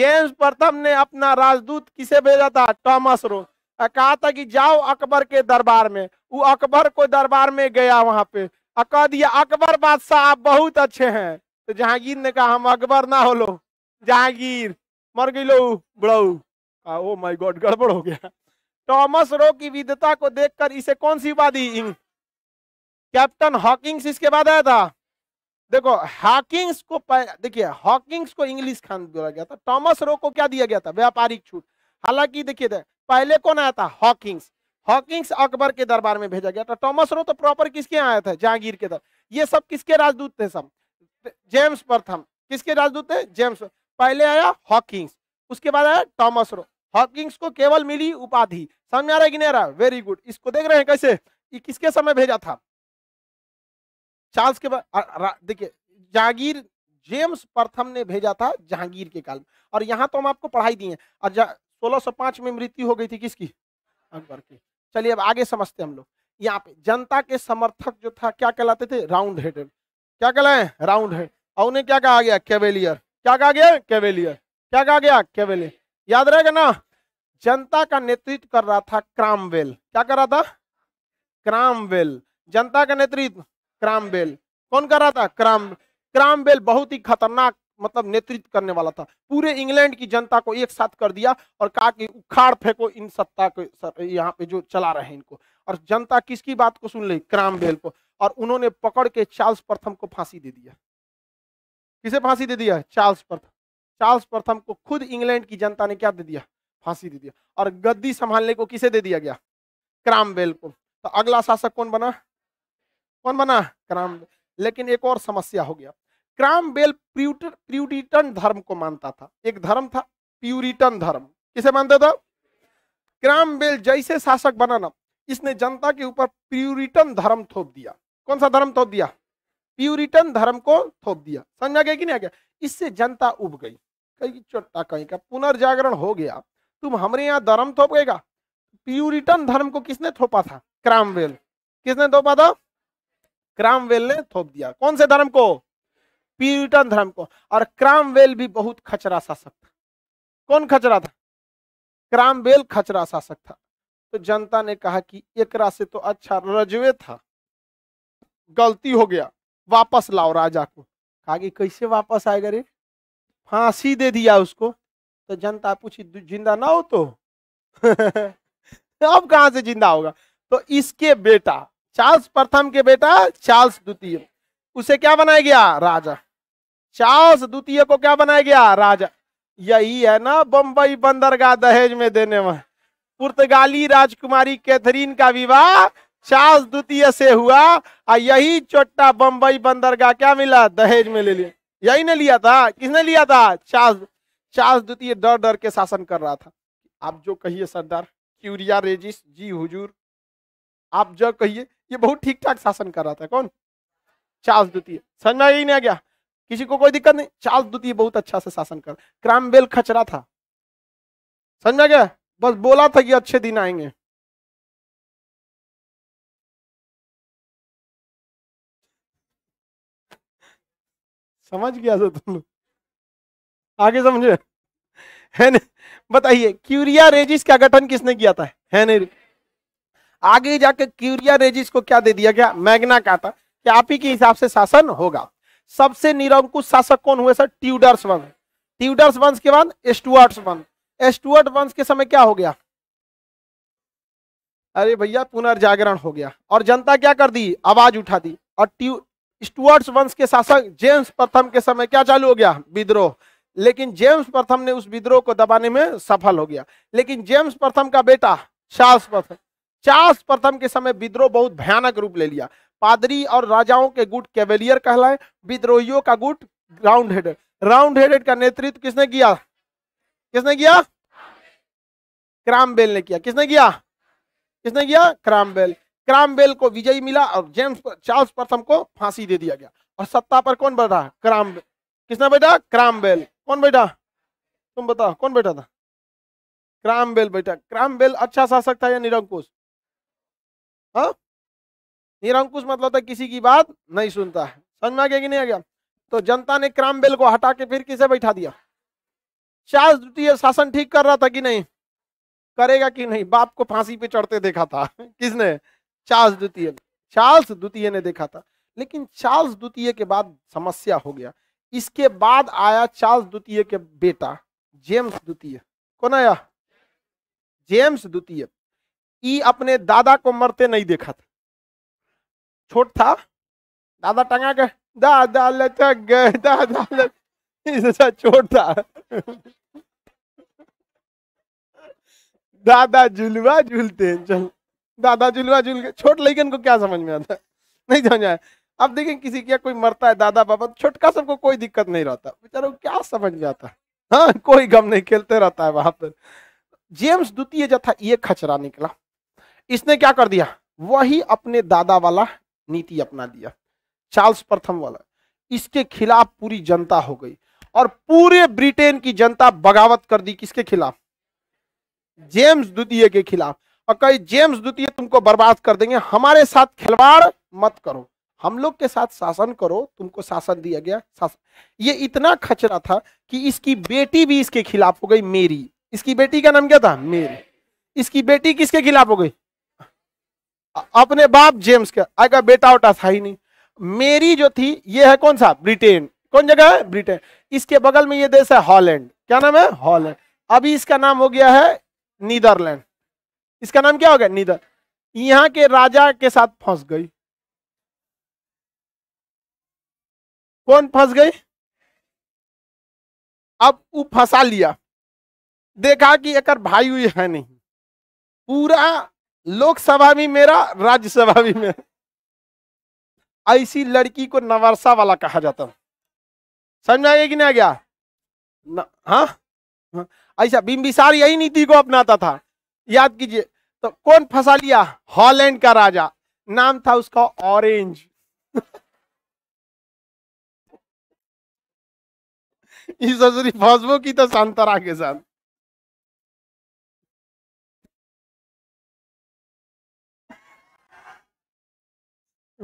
जेम्स प्रथम ने अपना राजदूत किसे भेजा था टॉमस रो कहा था कि जाओ अकबर के दरबार में वो अकबर को दरबार में गया वहां पे कह दिया अकबर बादशाह आप बहुत अच्छे हैं तो जहांगीर ने कहा हम अकबर ना हो लो जहांगीर मर गई लो बड़ऊ ओ माय गॉड गड़बड़ हो गया टॉमस रो की विधता को देखकर इसे कौन सी उपाधि कैप्टन हॉकिंग्स इसके बाद आया था देखो हॉकिंग्स को देखिए हॉकिंग्स को इंग्लिश खान बोला गया था टॉमस रो को क्या दिया गया था व्यापारिक छूट हालांकि देखिए पहले कौन आया था हॉकिंग्स हॉकिंग्स अकबर के दरबार में भेजा गया था टॉमस रो तो प्रॉपर किसके आया था जहांगीर के दर ये सब किसके राजदूत थे सब जेम्स प्रथम किसके राजदूत थे जेम्स पर... पहले आया हॉकिंग्स उसके बाद आया टॉमस रो हॉकिंग्स को केवल मिली उपाधि समझ में आ रहा है कि नहीं आ रहा वेरी गुड इसको देख रहे हैं कैसे ये किसके समय भेजा था चार्ल्स के बाद देखिए जागीर जेम्स प्रथम ने भेजा था जहांगीर के काल में और यहाँ तो हम आपको पढ़ाई दिए और पांच में मृत्यु हो गई थी किसकी अकबर की चलिए अब आगे समझते हम लोग यहाँ पे जनता के समर्थक जो था क्या कहलाते थे राउंड हेडेड क्या कहलाए राउंड हेड और उन्हें क्या कहा गया कैवेलियर क्या कहा गया कैवेलियर क्या कहा गया कैवेलियर याद रहेगा ना जनता का नेतृत्व कर रहा था क्रामवेल क्या कर रहा था क्रामवेल जनता का नेतृत्व क्रामवेल कौन कर रहा था क्राम क्रामवेल बहुत ही खतरनाक मतलब नेतृत्व करने वाला था पूरे इंग्लैंड की जनता को एक साथ कर दिया और कहा कि उखाड़ फेंको इन सत्ता को यहाँ पे जो चला रहे हैं इनको और जनता किसकी बात को सुन ली क्रामवेल को और उन्होंने पकड़ के चार्ल्स प्रथम को फांसी दे दिया किसे फांसी दे दिया चार्ल्स प्रथम चार्ल्स प्रथम को खुद इंग्लैंड की जनता ने क्या दे दिया फांसी दे दिया और गद्दी संभालने को किसे दे दिया गया क्रामवेल को तो अगला शासक कौन बना कौन बना क्राम लेकिन एक और समस्या हो गया क्रामवेल प्यूटर प्यूरिटन धर्म को मानता था एक धर्म था प्यूरिटन धर्म किसे मानता था क्रामवेल जैसे शासक बना ना इसने जनता के ऊपर प्यूरिटन धर्म थोप दिया कौन सा धर्म थोप दिया प्यूरिटन धर्म को थोप दिया समझा गया कि नहीं आ गया इससे जनता उब गई कई चोटा कहीं का पुनर्जागरण हो गया तुम हमारे यहाँ धर्म थोप गएगा प्यूरिटन धर्म को किसने थोपा था क्रामवेल किसने थोपा था क्रामवेल ने थोप दिया कौन से धर्म को प्यूरिटन धर्म को और क्रामवेल भी बहुत खचरा शासक था कौन खचरा था क्रामवेल खचरा शासक था तो जनता ने कहा कि एकरा से तो अच्छा रजवे था गलती हो गया वापस लाओ राजा को कहा कि कैसे वापस आएगा रे फांसी दे दिया उसको तो जनता पूछी जिंदा ना हो तो <laughs> अब कहाँ से जिंदा होगा तो इसके बेटा चार्ल्स प्रथम के बेटा चार्ल्स द्वितीय उसे क्या बनाया गया राजा चार्ल्स द्वितीय को क्या बनाया गया राजा यही है ना बम्बई बंदरगाह दहेज में देने में पुर्तगाली राजकुमारी कैथरीन का विवाह चार्ल्स द्वितीय से हुआ और यही चोट्टा बम्बई बंदरगाह क्या मिला दहेज में ले लिया यही ने लिया था किसने लिया था चार्ल्स चार्ल्स द्वितीय डर डर के शासन कर रहा था आप जो कहिए सरदार क्यूरिया रेजिस जी हुजूर आप जो कहिए ये बहुत ठीक ठाक शासन कर रहा था कौन चार्ल्स द्वितीय समझ में यही नहीं आ गया किसी को कोई दिक्कत नहीं चार्ल्स द्वितीय बहुत अच्छा से शासन कर क्रामबेल खचरा था समझ में गया बस बोला था कि अच्छे दिन आएंगे समझ गया सर तुम लोग आगे समझे है बताइए क्यूरिया रेजिस का गठन किसने किया था है नहीं आगे जाकर क्यूरिया रेजिस को क्या दे दिया गया मैग्ना का था कि आप ही के हिसाब से शासन होगा सबसे निरंकुश शासक कौन हुए सर ट्यूडर्स वंश ट्यूडर्स वंश के बाद स्टुअर्ट्स वंश स्टुअर्ट वंश के समय क्या हो गया अरे भैया पुनर्जागरण हो गया और जनता क्या कर दी आवाज उठा दी और स्टुअर्ट्स वंश के शासक जेम्स प्रथम के समय क्या चालू हो गया विद्रोह लेकिन जेम्स प्रथम ने उस विद्रोह को दबाने में सफल हो गया लेकिन जेम्स प्रथम का बेटा चार्ल्स प्रथम चार्ल्स प्रथम के समय विद्रोह बहुत भयानक रूप ले लिया पादरी और राजाओं के गुट कैवेलियर कहलाए विद्रोहियों का गुट राउंड हेडेड राउंड हेडेड का नेतृत्व किसने किया किसने किया क्रामबेल ने किया किसने किया किसने किया क्रामबेल क्रामवेल को विजयी मिला और जेम्स चार्ल्स प्रथम को फांसी दे दिया गया और सत्ता पर कौन बैठा क्राम किसने बैठा क्रामवेल कौन बैठा तुम बताओ कौन बैठा था क्रामवेल बैठा क्रामवेल अच्छा शासक था या निरंकुश हाँ निरंकुश मतलब था तो किसी की बात नहीं सुनता है समझ में आ गया कि नहीं आ गया तो जनता ने क्रामवेल को हटा के फिर किसे बैठा दिया चार्ल्स द्वितीय शासन ठीक कर रहा था कि नहीं करेगा कि नहीं बाप को फांसी पे चढ़ते देखा था <laughs> किसने चार्ल्स द्वितीय ने चार्ल्स द्वितीय ने देखा था लेकिन चार्ल्स द्वितीय के बाद समस्या हो गया इसके बाद आया चार्ल्स द्वितीय के बेटा जेम्स द्वितीय कौन आया जेम्स द्वितीय ई अपने दादा को मरते नहीं देखा था छोट था दादा टंगा के दादा लचक गए दादा लचक अच्छा छोट था दादा झुलवा झूलते चल दादा झुलवा झुल के छोट लड़कन को क्या समझ में आता है नहीं समझ आया अब देखें किसी क्या कोई मरता है दादा बाबा तो छोटका सबको कोई दिक्कत नहीं रहता बेचारा क्या समझ में आता हाँ कोई गम नहीं खेलते रहता है वहां पर जेम्स द्वितीय जो था ये खचरा निकला इसने क्या कर दिया वही अपने दादा वाला नीति अपना दिया चार्ल्स प्रथम वाला इसके खिलाफ पूरी जनता हो गई और पूरे ब्रिटेन की जनता बगावत कर दी किसके खिलाफ जेम्स द्वितीय के खिलाफ और कहीं जेम्स द्वितीय तुमको बर्बाद कर देंगे हमारे साथ खिलवाड़ मत करो हम लोग के साथ शासन करो तुमको शासन दिया गया शासन ये इतना खचरा था कि इसकी बेटी भी इसके खिलाफ हो गई मेरी इसकी बेटी का नाम क्या था मेरी इसकी बेटी किसके खिलाफ हो गई अपने बाप जेम्स का आगे बेटा उठा था ही नहीं मेरी जो थी ये है कौन सा ब्रिटेन कौन जगह है ब्रिटेन इसके बगल में ये देश है हॉलैंड क्या नाम है हॉलैंड अभी इसका नाम हो गया है नीदरलैंड इसका नाम क्या हो गया निधर यहां के राजा के साथ फंस गई कौन फंस गई अब वो फंसा लिया देखा कि एक भाई हुई है नहीं पूरा लोकसभा भी मेरा राज्यसभा भी मेरा ऐसी लड़की को नवरसा वाला कहा जाता समझ में आया कि नहीं आ गया हाँ? हाँ ऐसा बिम्बिसार यही नीति को अपनाता था याद कीजिए तो कौन फंसा लिया हॉलैंड का राजा नाम था उसका ऑरेंज फसबो <laughs> की तो संतरा के साथ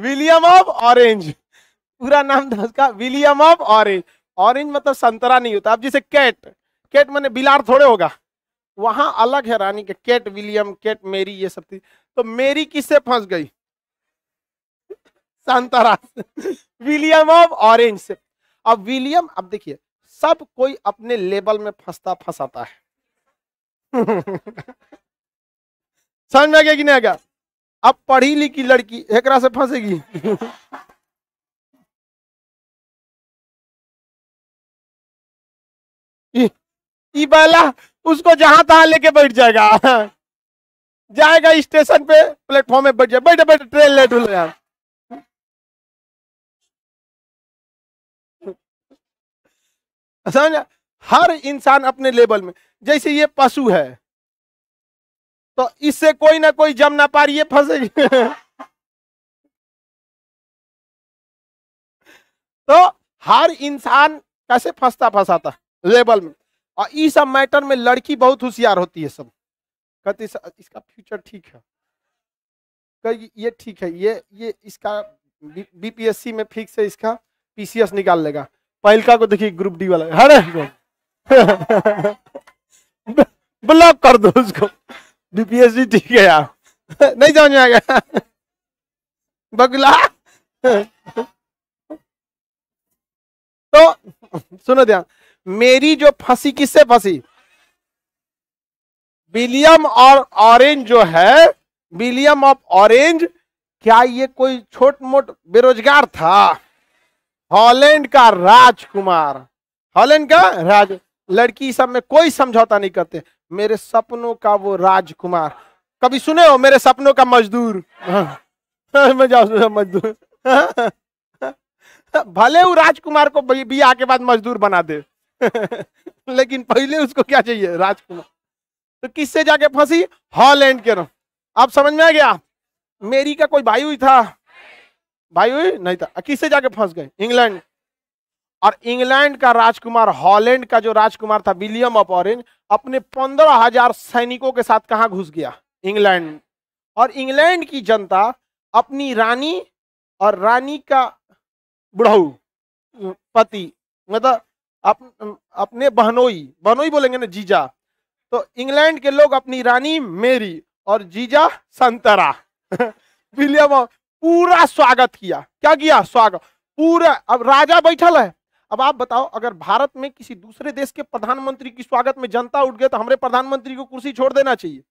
विलियम ऑफ ऑरेंज पूरा नाम था उसका विलियम ऑफ ऑरेंज ऑरेंज मतलब संतरा नहीं होता अब जिसे कैट कैट मैंने बिलार थोड़े होगा वहां अलग है रानी के केट विलियम केट मेरी ये सब थी तो मेरी किससे फंस गई सांतारास विलियम ऑफ ऑरेंज से अब विलियम अब देखिए सब कोई अपने लेवल में फंसता फंसाता है <laughs> समझ में आ गया कि नहीं आ गया अब पढ़ी लिखी लड़की एक से फंसेगी बाला उसको जहां तहां लेके बैठ जाएगा <laughs> जाएगा स्टेशन पे प्लेटफॉर्म में बैठ जाए बैठे बैठे ट्रेन लेट हो यार समझ हर इंसान अपने लेवल में जैसे ये पशु है तो इससे कोई ना कोई जम ना पा रही है फंसे <laughs> तो हर इंसान कैसे फंसता फंसाता लेवल में और ये सब मैटर में लड़की बहुत होशियार होती है सब कहते इसका फ्यूचर ठीक है कही ये ठीक है ये ये इसका बीपीएससी में फिक्स है इसका पीसीएस निकाल लेगा पहलका को देखिए ग्रुप डी वाला हर ब्लॉक <laughs> कर दो उसको बीपीएससी ठीक है यार <laughs> नहीं समझ में आएगा <laughs> बगला तो सुनो ध्यान मेरी जो फंसी किससे फंसी विलियम और ऑरेंज जो है विलियम ऑफ ऑरेंज क्या ये कोई छोट मोट बेरोजगार था हॉलैंड का राजकुमार हॉलैंड का राज लड़की सब में कोई समझौता नहीं करते मेरे सपनों का वो राजकुमार कभी सुने हो मेरे सपनों का मजदूर हाँ। <laughs> मजदूर <laughs> भले वो राजकुमार को बिया के बाद मजदूर बना दे <laughs> लेकिन पहले उसको क्या चाहिए राजकुमार तो किससे जाके फंसी हॉलैंड के आप समझ में आ गया मेरी का कोई भाई हुई था भाई हुई नहीं था किससे जाके फंस गए इंग्लैंड और इंग्लैंड का राजकुमार हॉलैंड का जो राजकुमार था विलियम ऑफ ऑरेंज अपने पंद्रह हजार सैनिकों के साथ कहा घुस गया इंग्लैंड और इंग्लैंड की जनता अपनी रानी और रानी का बुढ़ऊ पति मतलब अप, अपने बहनोई बहनोई बोलेंगे ना जीजा तो इंग्लैंड के लोग अपनी रानी मेरी और जीजा संतरा <laughs> विलियम पूरा स्वागत किया क्या किया स्वागत पूरा अब राजा बैठल है अब आप बताओ अगर भारत में किसी दूसरे देश के प्रधानमंत्री की स्वागत में जनता उठ गए तो हमारे प्रधानमंत्री को कुर्सी छोड़ देना चाहिए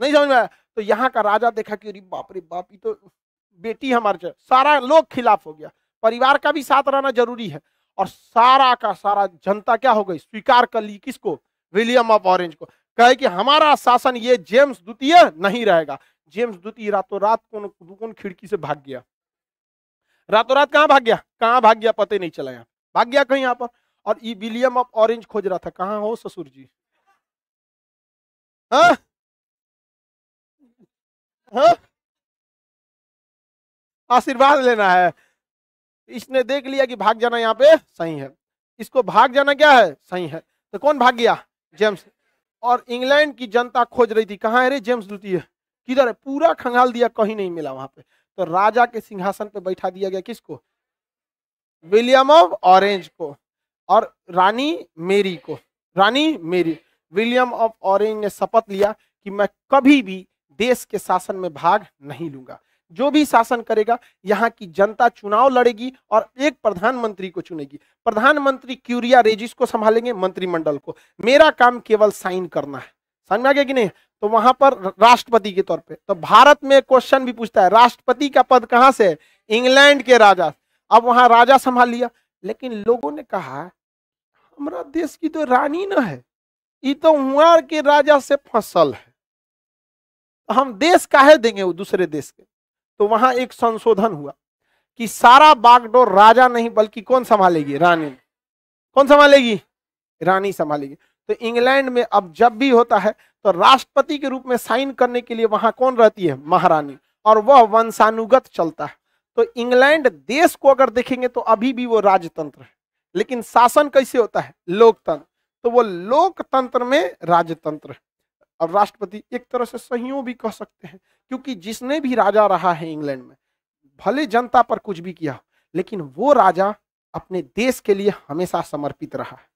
नहीं समझ में आया तो यहाँ का राजा देखा कि बाप रे बाप ये तो बेटी हमारे सारा लोग खिलाफ हो गया परिवार का भी साथ रहना जरूरी है और सारा का सारा जनता क्या हो गई स्वीकार कर ली किसको विलियम ऑफ ऑरेंज को कहे कि हमारा शासन ये जेम्स द्वितीय नहीं रहेगा जेम्स द्वितीय रातों रात कौन कौन खिड़की से भाग गया रातों रात कहाँ भाग गया कहाँ भाग गया पता नहीं चला यहाँ भाग गया कहीं यहाँ पर और ये विलियम ऑफ ऑरेंज खोज रहा था कहाँ हो ससुर जी हाँ? हाँ? आशीर्वाद लेना है इसने देख लिया कि भाग जाना यहाँ पे सही है इसको भाग जाना क्या है सही है तो कौन भाग गया जेम्स और इंग्लैंड की जनता खोज रही थी कहाँ है रे जेम्स द्वितीय किधर है पूरा खंगाल दिया कहीं नहीं मिला वहां पे तो राजा के सिंहासन पे बैठा दिया गया किसको विलियम ऑफ ऑरेंज को और रानी मेरी को रानी मेरी विलियम ऑफ ऑरेंज ने शपथ लिया कि मैं कभी भी देश के शासन में भाग नहीं लूंगा जो भी शासन करेगा यहाँ की जनता चुनाव लड़ेगी और एक प्रधानमंत्री को चुनेगी प्रधानमंत्री क्यूरिया रेजिस को संभालेंगे मंत्रिमंडल को मेरा काम केवल साइन करना है समझ में आ गया कि नहीं तो वहां पर राष्ट्रपति के तौर पे तो भारत में क्वेश्चन भी पूछता है राष्ट्रपति का पद कहाँ से है इंग्लैंड के राजा अब वहां राजा संभाल लिया लेकिन लोगों ने कहा हमारा देश की तो रानी ना है ये तो हुआ के राजा से फसल है हम देश काहे देंगे वो दूसरे देश के तो वहां एक संशोधन हुआ कि सारा बागडोर राजा नहीं बल्कि कौन संभालेगी रानी कौन संभालेगी रानी संभालेगी तो इंग्लैंड में अब जब भी होता है तो राष्ट्रपति के रूप में साइन करने के लिए वहां कौन रहती है महारानी और वह वंशानुगत चलता है तो इंग्लैंड देश को अगर देखेंगे तो अभी भी वो राजतंत्र है लेकिन शासन कैसे होता है लोकतंत्र तो वो लोकतंत्र में राजतंत्र है और राष्ट्रपति एक तरह से सहयोग भी कह सकते हैं क्योंकि जिसने भी राजा रहा है इंग्लैंड में भले जनता पर कुछ भी किया लेकिन वो राजा अपने देश के लिए हमेशा समर्पित रहा है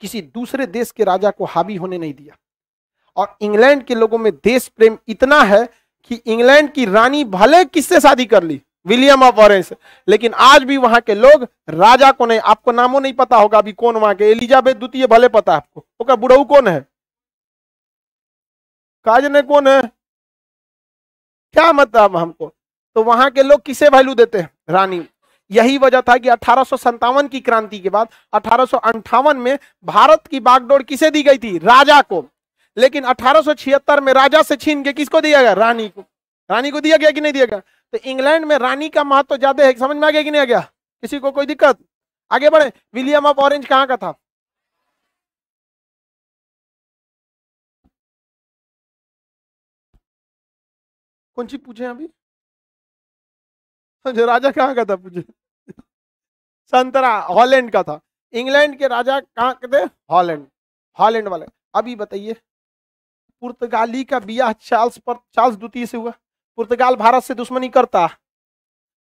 किसी दूसरे देश के राजा को हावी होने नहीं दिया और इंग्लैंड के लोगों में देश प्रेम इतना है कि इंग्लैंड की रानी भले किससे शादी कर ली विलियम ऑफ ऑरेंज लेकिन आज भी वहां के लोग राजा को नहीं आपको नामों नहीं पता होगा अभी कौन वहां के एलिजाबेथ द्वितीय भले पता है आपको बुढ़ऊ कौन है काज ने कौन है क्या मतलब हमको तो वहां के लोग किसे वैल्यू देते हैं रानी यही वजह था कि अठारह की क्रांति के बाद अठारह में भारत की बागडोर किसे दी गई थी राजा को लेकिन 1876 में राजा से छीन के किसको दिया गया रानी को रानी को दिया गया कि नहीं दिया गया तो इंग्लैंड में रानी का महत्व तो ज्यादा है समझ में आ गया कि नहीं आ गया किसी को कोई दिक्कत आगे बढ़े विलियम ऑफ ऑरेंज कहाँ का था कौन सी पूछे अभी जो राजा कहाँ का था पूछे संतरा हॉलैंड का था इंग्लैंड के राजा कहाँ के थे हॉलैंड हॉलैंड वाले अभी बताइए पुर्तगाली का ब्याह चार्ल्स पर चार्ल्स द्वितीय से हुआ पुर्तगाल भारत से दुश्मनी करता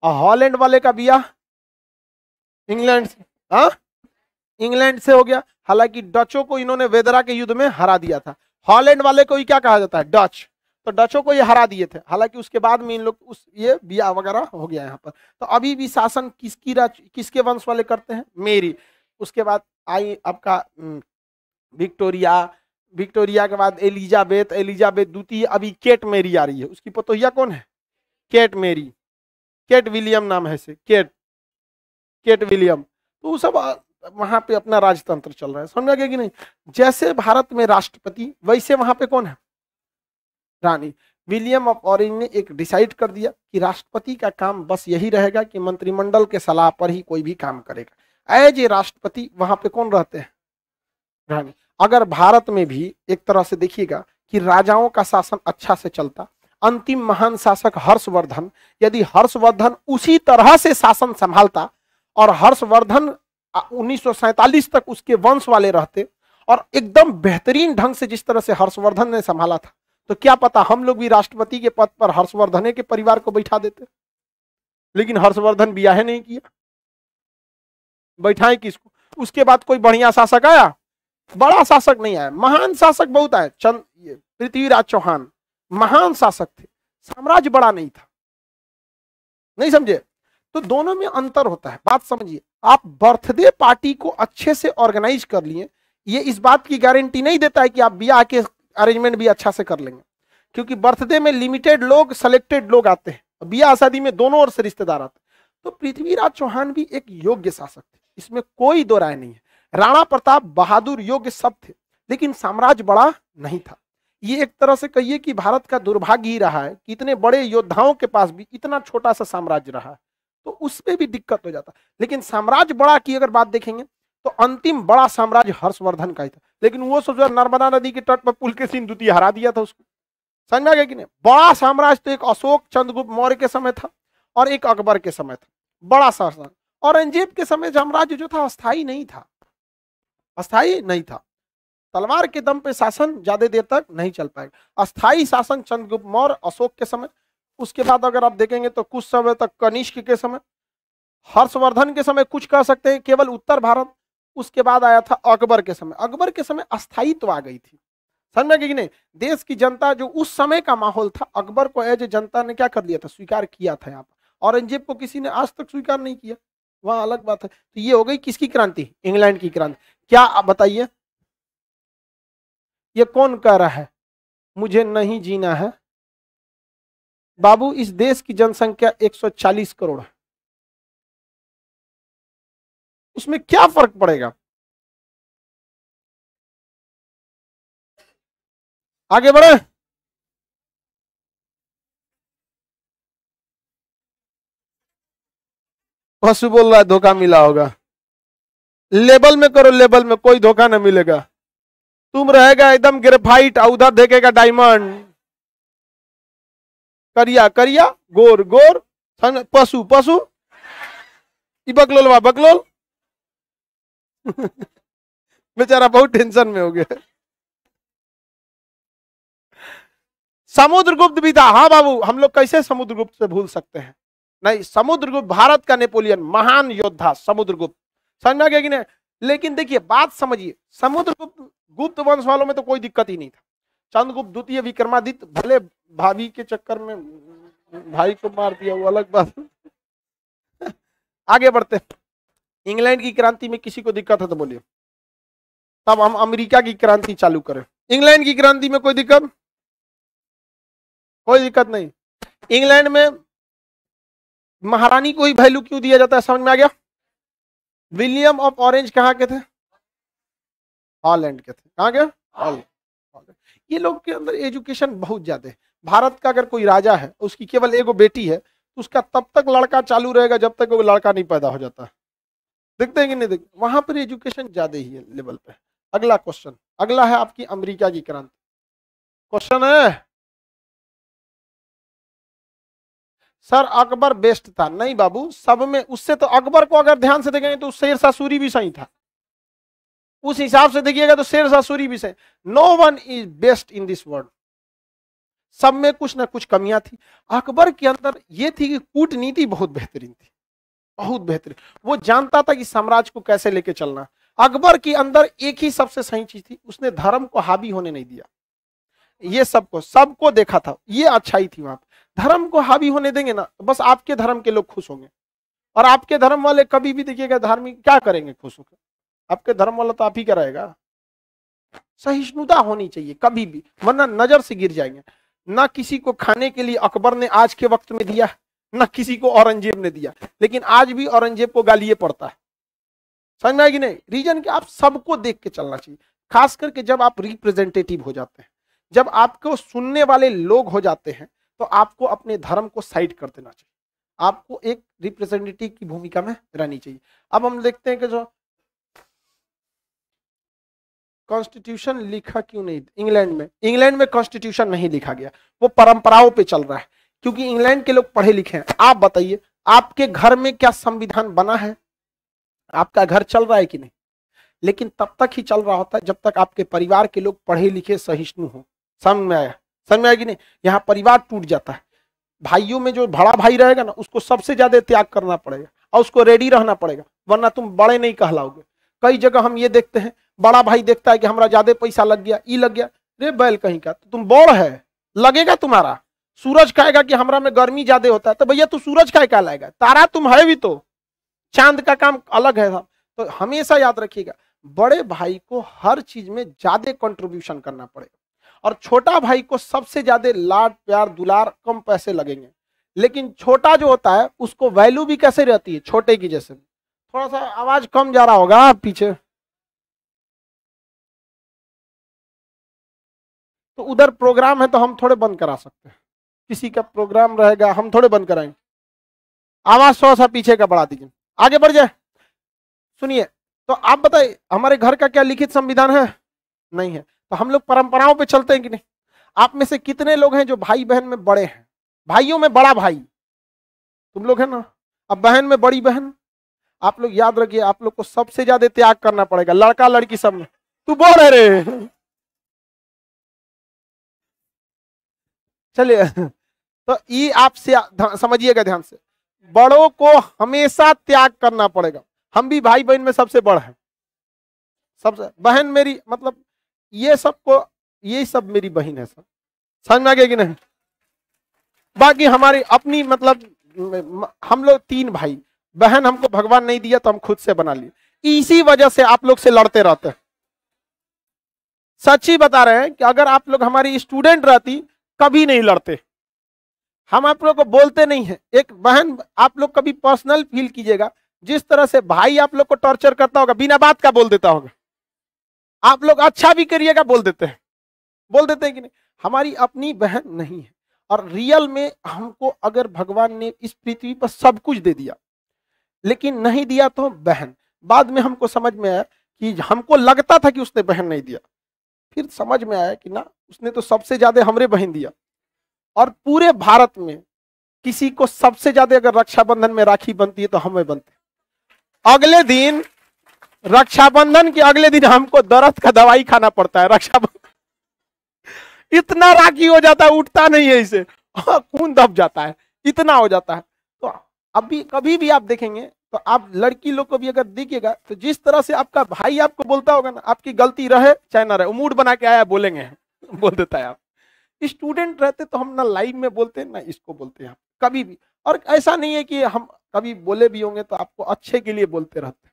और हॉलैंड वाले का ब्याह इंग्लैंड से हा? इंग्लैंड से हो गया हालांकि डचों को इन्होंने वेदरा के युद्ध में हरा दिया था हॉलैंड वाले को ही क्या कहा जाता है डच तो डचों को ये हरा दिए थे हालांकि उसके बाद में इन लोग उस ये बिया वगैरह हो गया यहाँ पर तो अभी भी शासन किसकी राज किसके वंश वाले करते हैं मेरी उसके बाद आई आपका विक्टोरिया विक्टोरिया के बाद एलिजाबेथ एलिजाबेथ द्वितीय अभी केट मेरी आ रही है उसकी पतोहिया कौन है केट मेरी केट विलियम नाम है से केट केट विलियम तो वो सब वहाँ पे अपना राजतंत्र चल रहा है समझ गया कि नहीं जैसे भारत में राष्ट्रपति वैसे वहाँ पे कौन है रानी विलियम ऑफ ऑरेंज ने एक डिसाइड कर दिया कि राष्ट्रपति का काम बस यही रहेगा कि मंत्रिमंडल के सलाह पर ही कोई भी काम करेगा एज ए राष्ट्रपति वहां पे कौन रहते हैं रानी अगर भारत में भी एक तरह से देखिएगा कि राजाओं का शासन अच्छा से चलता अंतिम महान शासक हर्षवर्धन यदि हर्षवर्धन उसी तरह से शासन संभालता और हर्षवर्धन उन्नीस तक उसके वंश वाले रहते और एकदम बेहतरीन ढंग से जिस तरह से हर्षवर्धन ने संभाला था तो क्या पता हम लोग भी राष्ट्रपति के पद पर हर्षवर्धन के परिवार को बैठा देते लेकिन हर्षवर्धन बियाहे नहीं किया बैठाए किसको उसके बाद कोई बढ़िया शासक आया बड़ा शासक नहीं आया महान शासक बहुत आए चंद पृथ्वीराज चौहान महान शासक थे साम्राज्य बड़ा नहीं था नहीं समझे तो दोनों में अंतर होता है बात समझिए आप बर्थडे पार्टी को अच्छे से ऑर्गेनाइज कर लिए ये इस बात की गारंटी नहीं देता है कि आप ब्याह के अरेंजमेंट भी अच्छा से कर लेंगे क्योंकि बर्थडे में लिमिटेड लोग सेलेक्टेड लोग आते हैं बिया आजादी में दोनों ओर से रिश्तेदार आते हैं तो पृथ्वीराज चौहान भी एक योग्य शासक थे इसमें कोई दो राय नहीं है राणा प्रताप बहादुर योग्य सब थे लेकिन साम्राज्य बड़ा नहीं था ये एक तरह से कहिए कि भारत का दुर्भाग्य ही रहा है कि इतने बड़े योद्धाओं के पास भी इतना छोटा सा साम्राज्य रहा है तो उसमें भी दिक्कत हो जाता लेकिन साम्राज्य बड़ा की अगर बात देखेंगे तो अंतिम बड़ा साम्राज्य हर्षवर्धन का ही था लेकिन वो सोचो नर्मदा नदी के तट पर पुल के सिंह द्वितीय हरा दिया था उसको समझ में आ गया कि नहीं बड़ा साम्राज्य तो एक अशोक चंद्रगुप्त मौर्य के समय था और एक अकबर के समय था बड़ा शासन औरंगजेब के समय साम्राज्य जो था अस्थायी नहीं था अस्थायी नहीं था तलवार के दम पे शासन ज्यादा देर तक नहीं चल पाएगा अस्थायी शासन चंद्रगुप्त मौर्य अशोक के समय उसके बाद अगर आप देखेंगे तो कुछ समय तक कनिष्क के समय हर्षवर्धन के समय कुछ कह सकते हैं केवल उत्तर भारत उसके बाद आया था अकबर के समय अकबर के समय अस्थायित्व आ गई थी समझ में कि नहीं देश की जनता जो उस समय का माहौल था अकबर को एज जनता ने क्या कर लिया था स्वीकार किया था यहाँ पर औरंगजेब को किसी ने आज तक स्वीकार नहीं किया वहाँ अलग बात है तो ये हो गई किसकी क्रांति इंग्लैंड की क्रांति क्या आप बताइए ये कौन कह रहा है मुझे नहीं जीना है बाबू इस देश की जनसंख्या 140 करोड़ है उसमें क्या फर्क पड़ेगा आगे बढ़े पशु बोल रहा है धोखा मिला होगा लेबल में करो लेबल में कोई धोखा ना मिलेगा तुम रहेगा एकदम ग्रेफाइट और उधर देखेगा डायमंड करिया करिया गोर गोर पशु पशु बकलोल बा बकलोल <laughs> बेचारा बहुत टेंशन में हो गया समुद्रगुप्त भी था हाँ बाबू हम लोग कैसे समुद्रगुप्त से भूल सकते हैं नहीं समुद्रगुप्त भारत का नेपोलियन महान योद्धा समुद्रगुप्त समझ में आ गया कि नहीं लेकिन देखिए बात समझिए समुद्रगुप्त गुप्त वंश वालों में तो कोई दिक्कत ही नहीं था चंद्रगुप्त द्वितीय विक्रमादित्य भले भाभी के चक्कर में भाई को मार दिया वो अलग बात <laughs> आगे बढ़ते हैं इंग्लैंड की क्रांति में किसी को दिक्कत है तो बोलिए तब हम अमेरिका की क्रांति चालू करें इंग्लैंड की क्रांति में कोई दिक्कत कोई दिक्कत नहीं इंग्लैंड में महारानी को ही वैल्यू क्यों दिया जाता है समझ में आ गया विलियम ऑफ ऑरेंज कहाँ के थे हॉलैंड के थे कहाँ के ये लोग के अंदर एजुकेशन बहुत ज्यादा है भारत का अगर कोई राजा है उसकी केवल एगो बेटी है तो उसका तब तक लड़का चालू रहेगा जब तक वो लड़का नहीं पैदा हो जाता है दिखते हैं कि नहीं दिखते वहां पर एजुकेशन ज्यादा ही है लेवल पे अगला क्वेश्चन अगला है आपकी अमेरिका की क्रांति क्वेश्चन है सर अकबर बेस्ट था नहीं बाबू सब में उससे तो अकबर को अगर ध्यान से देखेंगे तो शेर शाह सूरी भी सही था उस हिसाब से देखिएगा तो शेर शाह सूरी भी सही no one is best in this world सब में कुछ ना कुछ कमियां थी अकबर के अंदर यह थी कि कूटनीति बहुत बेहतरीन थी बहुत बेहतरीन वो जानता था कि साम्राज्य को कैसे लेके चलना अकबर के अंदर एक ही सबसे सही चीज थी उसने धर्म को हावी होने नहीं दिया ये सबको सबको देखा था ये अच्छाई थी वहां धर्म को हावी होने देंगे ना तो बस आपके धर्म के लोग खुश होंगे और आपके धर्म वाले कभी भी देखिएगा धार्मिक क्या करेंगे खुश होकर आपके धर्म वाला तो आप ही का रहेगा सहिष्णुता होनी चाहिए कभी भी वरना नजर से गिर जाएंगे ना किसी को खाने के लिए अकबर ने आज के वक्त में दिया न किसी को औरंगजेब ने दिया लेकिन आज भी औरंगजेब को गालिए पड़ता है समझ में आएगी नहीं रीजन के आप सबको देख के चलना चाहिए खास करके जब आप रिप्रेजेंटेटिव हो जाते हैं जब आपको सुनने वाले लोग हो जाते हैं तो आपको अपने धर्म को साइड कर देना चाहिए आपको एक रिप्रेजेंटेटिव की भूमिका में रहनी चाहिए अब हम देखते हैं कि जो कॉन्स्टिट्यूशन लिखा क्यों नहीं इंग्लैंड में इंग्लैंड में कॉन्स्टिट्यूशन नहीं लिखा गया वो परंपराओं पे चल रहा है क्योंकि इंग्लैंड के लोग पढ़े लिखे हैं आप बताइए आपके घर में क्या संविधान बना है आपका घर चल रहा है कि नहीं लेकिन तब तक ही चल रहा होता है जब तक आपके परिवार के लोग पढ़े लिखे सहिष्णु हो समझ में आया समझ में आया कि नहीं यहाँ परिवार टूट जाता है भाइयों में जो बड़ा भाई रहेगा ना उसको सबसे ज्यादा त्याग करना पड़ेगा और उसको रेडी रहना पड़ेगा वरना तुम बड़े नहीं कहलाओगे कई जगह हम ये देखते हैं बड़ा भाई देखता है कि हमारा ज्यादा पैसा लग गया ई लग गया रे बैल कहीं का तो तुम बड़ है लगेगा तुम्हारा सूरज कहेगा कि हमरा में गर्मी ज्यादा होता है तो भैया तू सूरज का क्या लाएगा तारा तुम है भी तो चांद का काम अलग है तो हमेशा याद रखिएगा बड़े भाई को हर चीज में ज्यादा कंट्रीब्यूशन करना पड़ेगा और छोटा भाई को सबसे ज्यादा लाड प्यार दुलार कम पैसे लगेंगे लेकिन छोटा जो होता है उसको वैल्यू भी कैसे रहती है छोटे की जैसे थोड़ा सा आवाज कम जा रहा होगा पीछे तो उधर प्रोग्राम है तो हम थोड़े बंद करा सकते हैं किसी का प्रोग्राम रहेगा हम थोड़े बंद कराएंगे आवाज थोड़ा सा पीछे का बढ़ा दीजिए आगे बढ़ जाए सुनिए तो आप बताइए हमारे घर का क्या लिखित संविधान है नहीं है तो हम लोग परंपराओं पे चलते हैं कि नहीं आप में से कितने लोग हैं जो भाई बहन में बड़े हैं भाइयों में बड़ा भाई तुम लोग है ना अब बहन में बड़ी बहन आप लोग याद रखिए आप लोग को सबसे ज्यादा त्याग करना पड़ेगा लड़का लड़की सब में तू बोल रहे चलिए तो ये आप समझिएगा ध्यान से बड़ों को हमेशा त्याग करना पड़ेगा हम भी भाई बहन में सबसे बड़ है सबसे बहन मेरी मतलब ये सबको ये सब मेरी बहन है सब समझ में आ गया कि नहीं बाकी हमारी अपनी मतलब हम लोग तीन भाई बहन हमको भगवान नहीं दिया तो हम खुद से बना लिए इसी वजह से आप लोग से लड़ते रहते हैं सच्ची बता रहे हैं कि अगर आप लोग हमारी स्टूडेंट रहती कभी नहीं लड़ते हम आप लोग को बोलते नहीं है एक बहन आप लोग कभी पर्सनल फील कीजिएगा जिस तरह से भाई आप लोग को टॉर्चर करता होगा बिना बात का बोल देता होगा आप लोग अच्छा भी करिएगा बोल देते हैं बोल देते हैं कि नहीं हमारी अपनी बहन नहीं है और रियल में हमको अगर भगवान ने इस पृथ्वी पर सब कुछ दे दिया लेकिन नहीं दिया तो बहन बाद में हमको समझ में आया कि हमको लगता था कि उसने बहन नहीं दिया फिर समझ में आया कि ना उसने तो सबसे ज्यादा हमरे बहन दिया और पूरे भारत में किसी को सबसे ज्यादा अगर रक्षाबंधन में राखी बनती है तो हमें बनती है अगले दिन रक्षाबंधन के अगले दिन हमको दर्द का दवाई खाना पड़ता है रक्षाबंधन इतना राखी हो जाता है उठता नहीं है इसे हाँ, खून दब जाता है इतना हो जाता है तो अभी कभी भी आप देखेंगे तो आप लड़की लोग को भी अगर देखिएगा तो जिस तरह से आपका भाई आपको बोलता होगा ना आपकी गलती रहे चाहे ना रहे मूड बना के आया बोलेंगे बोल देता है आप स्टूडेंट रहते तो हम ना लाइव में बोलते ना इसको बोलते हैं कभी भी और ऐसा नहीं है कि हम कभी बोले भी होंगे तो आपको अच्छे के लिए बोलते रहते हैं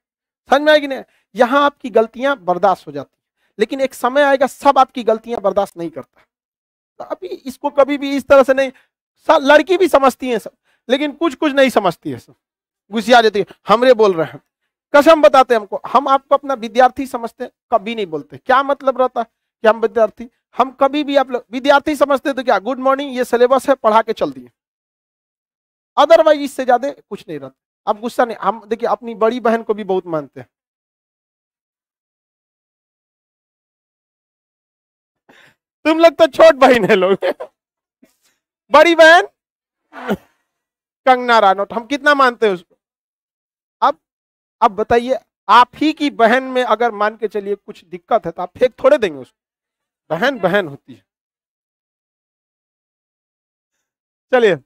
समझ में आएगी नहीं यहाँ आपकी गलतियां बर्दाश्त हो जाती हैं लेकिन एक समय आएगा सब आपकी गलतियां बर्दाश्त नहीं करता तो अभी इसको कभी भी इस तरह से नहीं लड़की भी समझती है सब लेकिन कुछ कुछ नहीं समझती है सब आ जाती है हमरे बोल रहे हैं कसम बताते हैं हमको हम आपको अपना विद्यार्थी समझते हैं कभी नहीं बोलते क्या मतलब रहता है कि हम विद्यार्थी हम कभी भी आप लोग विद्यार्थी समझते तो क्या गुड मॉर्निंग ये सिलेबस है पढ़ा के चल दिए अदरवाइज इससे ज्यादा कुछ नहीं रहता आप गुस्सा नहीं हम देखिए अपनी बड़ी बहन को भी बहुत मानते हैं तुम लोग तो छोट बहन है लोग बड़ी बहन कंगना रानोट हम कितना मानते हैं उसको अब अब बताइए आप ही की बहन में अगर मान के चलिए कुछ दिक्कत है तो आप फेंक थोड़े देंगे उसको बहन बहन होती है चलिए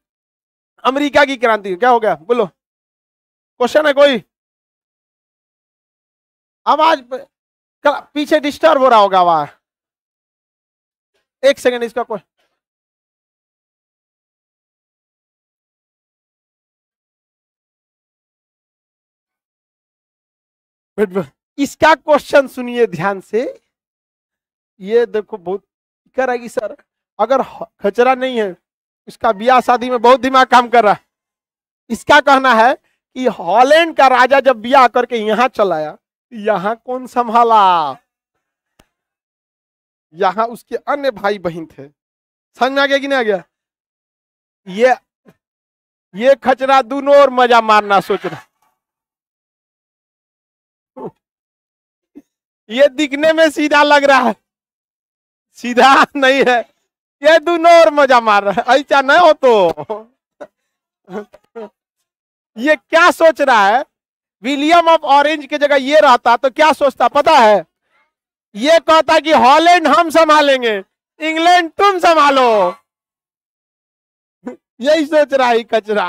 अमेरिका की क्रांति क्या हो गया बोलो क्वेश्चन है कोई आवाज पीछे डिस्टर्ब हो रहा होगा आवाज एक सेकंड इसका कोई इसका क्वेश्चन सुनिए ध्यान से ये देखो बहुत करेगी सर अगर खचरा नहीं है इसका ब्याह शादी में बहुत दिमाग काम कर रहा है इसका कहना है कि हॉलैंड का राजा जब ब्याह करके यहाँ चलाया तो यहां कौन संभाला यहाँ उसके अन्य भाई बहन थे समझ में आ गया कि नहीं आ गया ये ये खचरा दोनों और मजा मारना सोच रहा ये दिखने में सीधा लग रहा है सीधा नहीं है ये दोनों और मजा मार रहा है ऐसा नहीं हो तो ये क्या सोच रहा है विलियम ऑफ ऑरेंज की जगह ये रहता तो क्या सोचता पता है ये कहता कि हॉलैंड हम संभालेंगे इंग्लैंड तुम संभालो यही सोच रहा है कचरा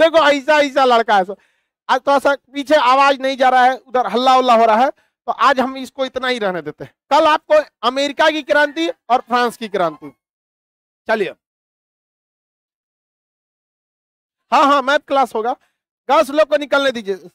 देखो ऐसा ऐसा लड़का है आज थोड़ा तो सा पीछे आवाज नहीं जा रहा है उधर हल्ला उल्ला हो रहा है तो आज हम इसको इतना ही रहने देते हैं कल आपको अमेरिका की क्रांति और फ्रांस की क्रांति चलिए हाँ हाँ मैथ क्लास होगा गर्ल्स लोग को निकलने दीजिए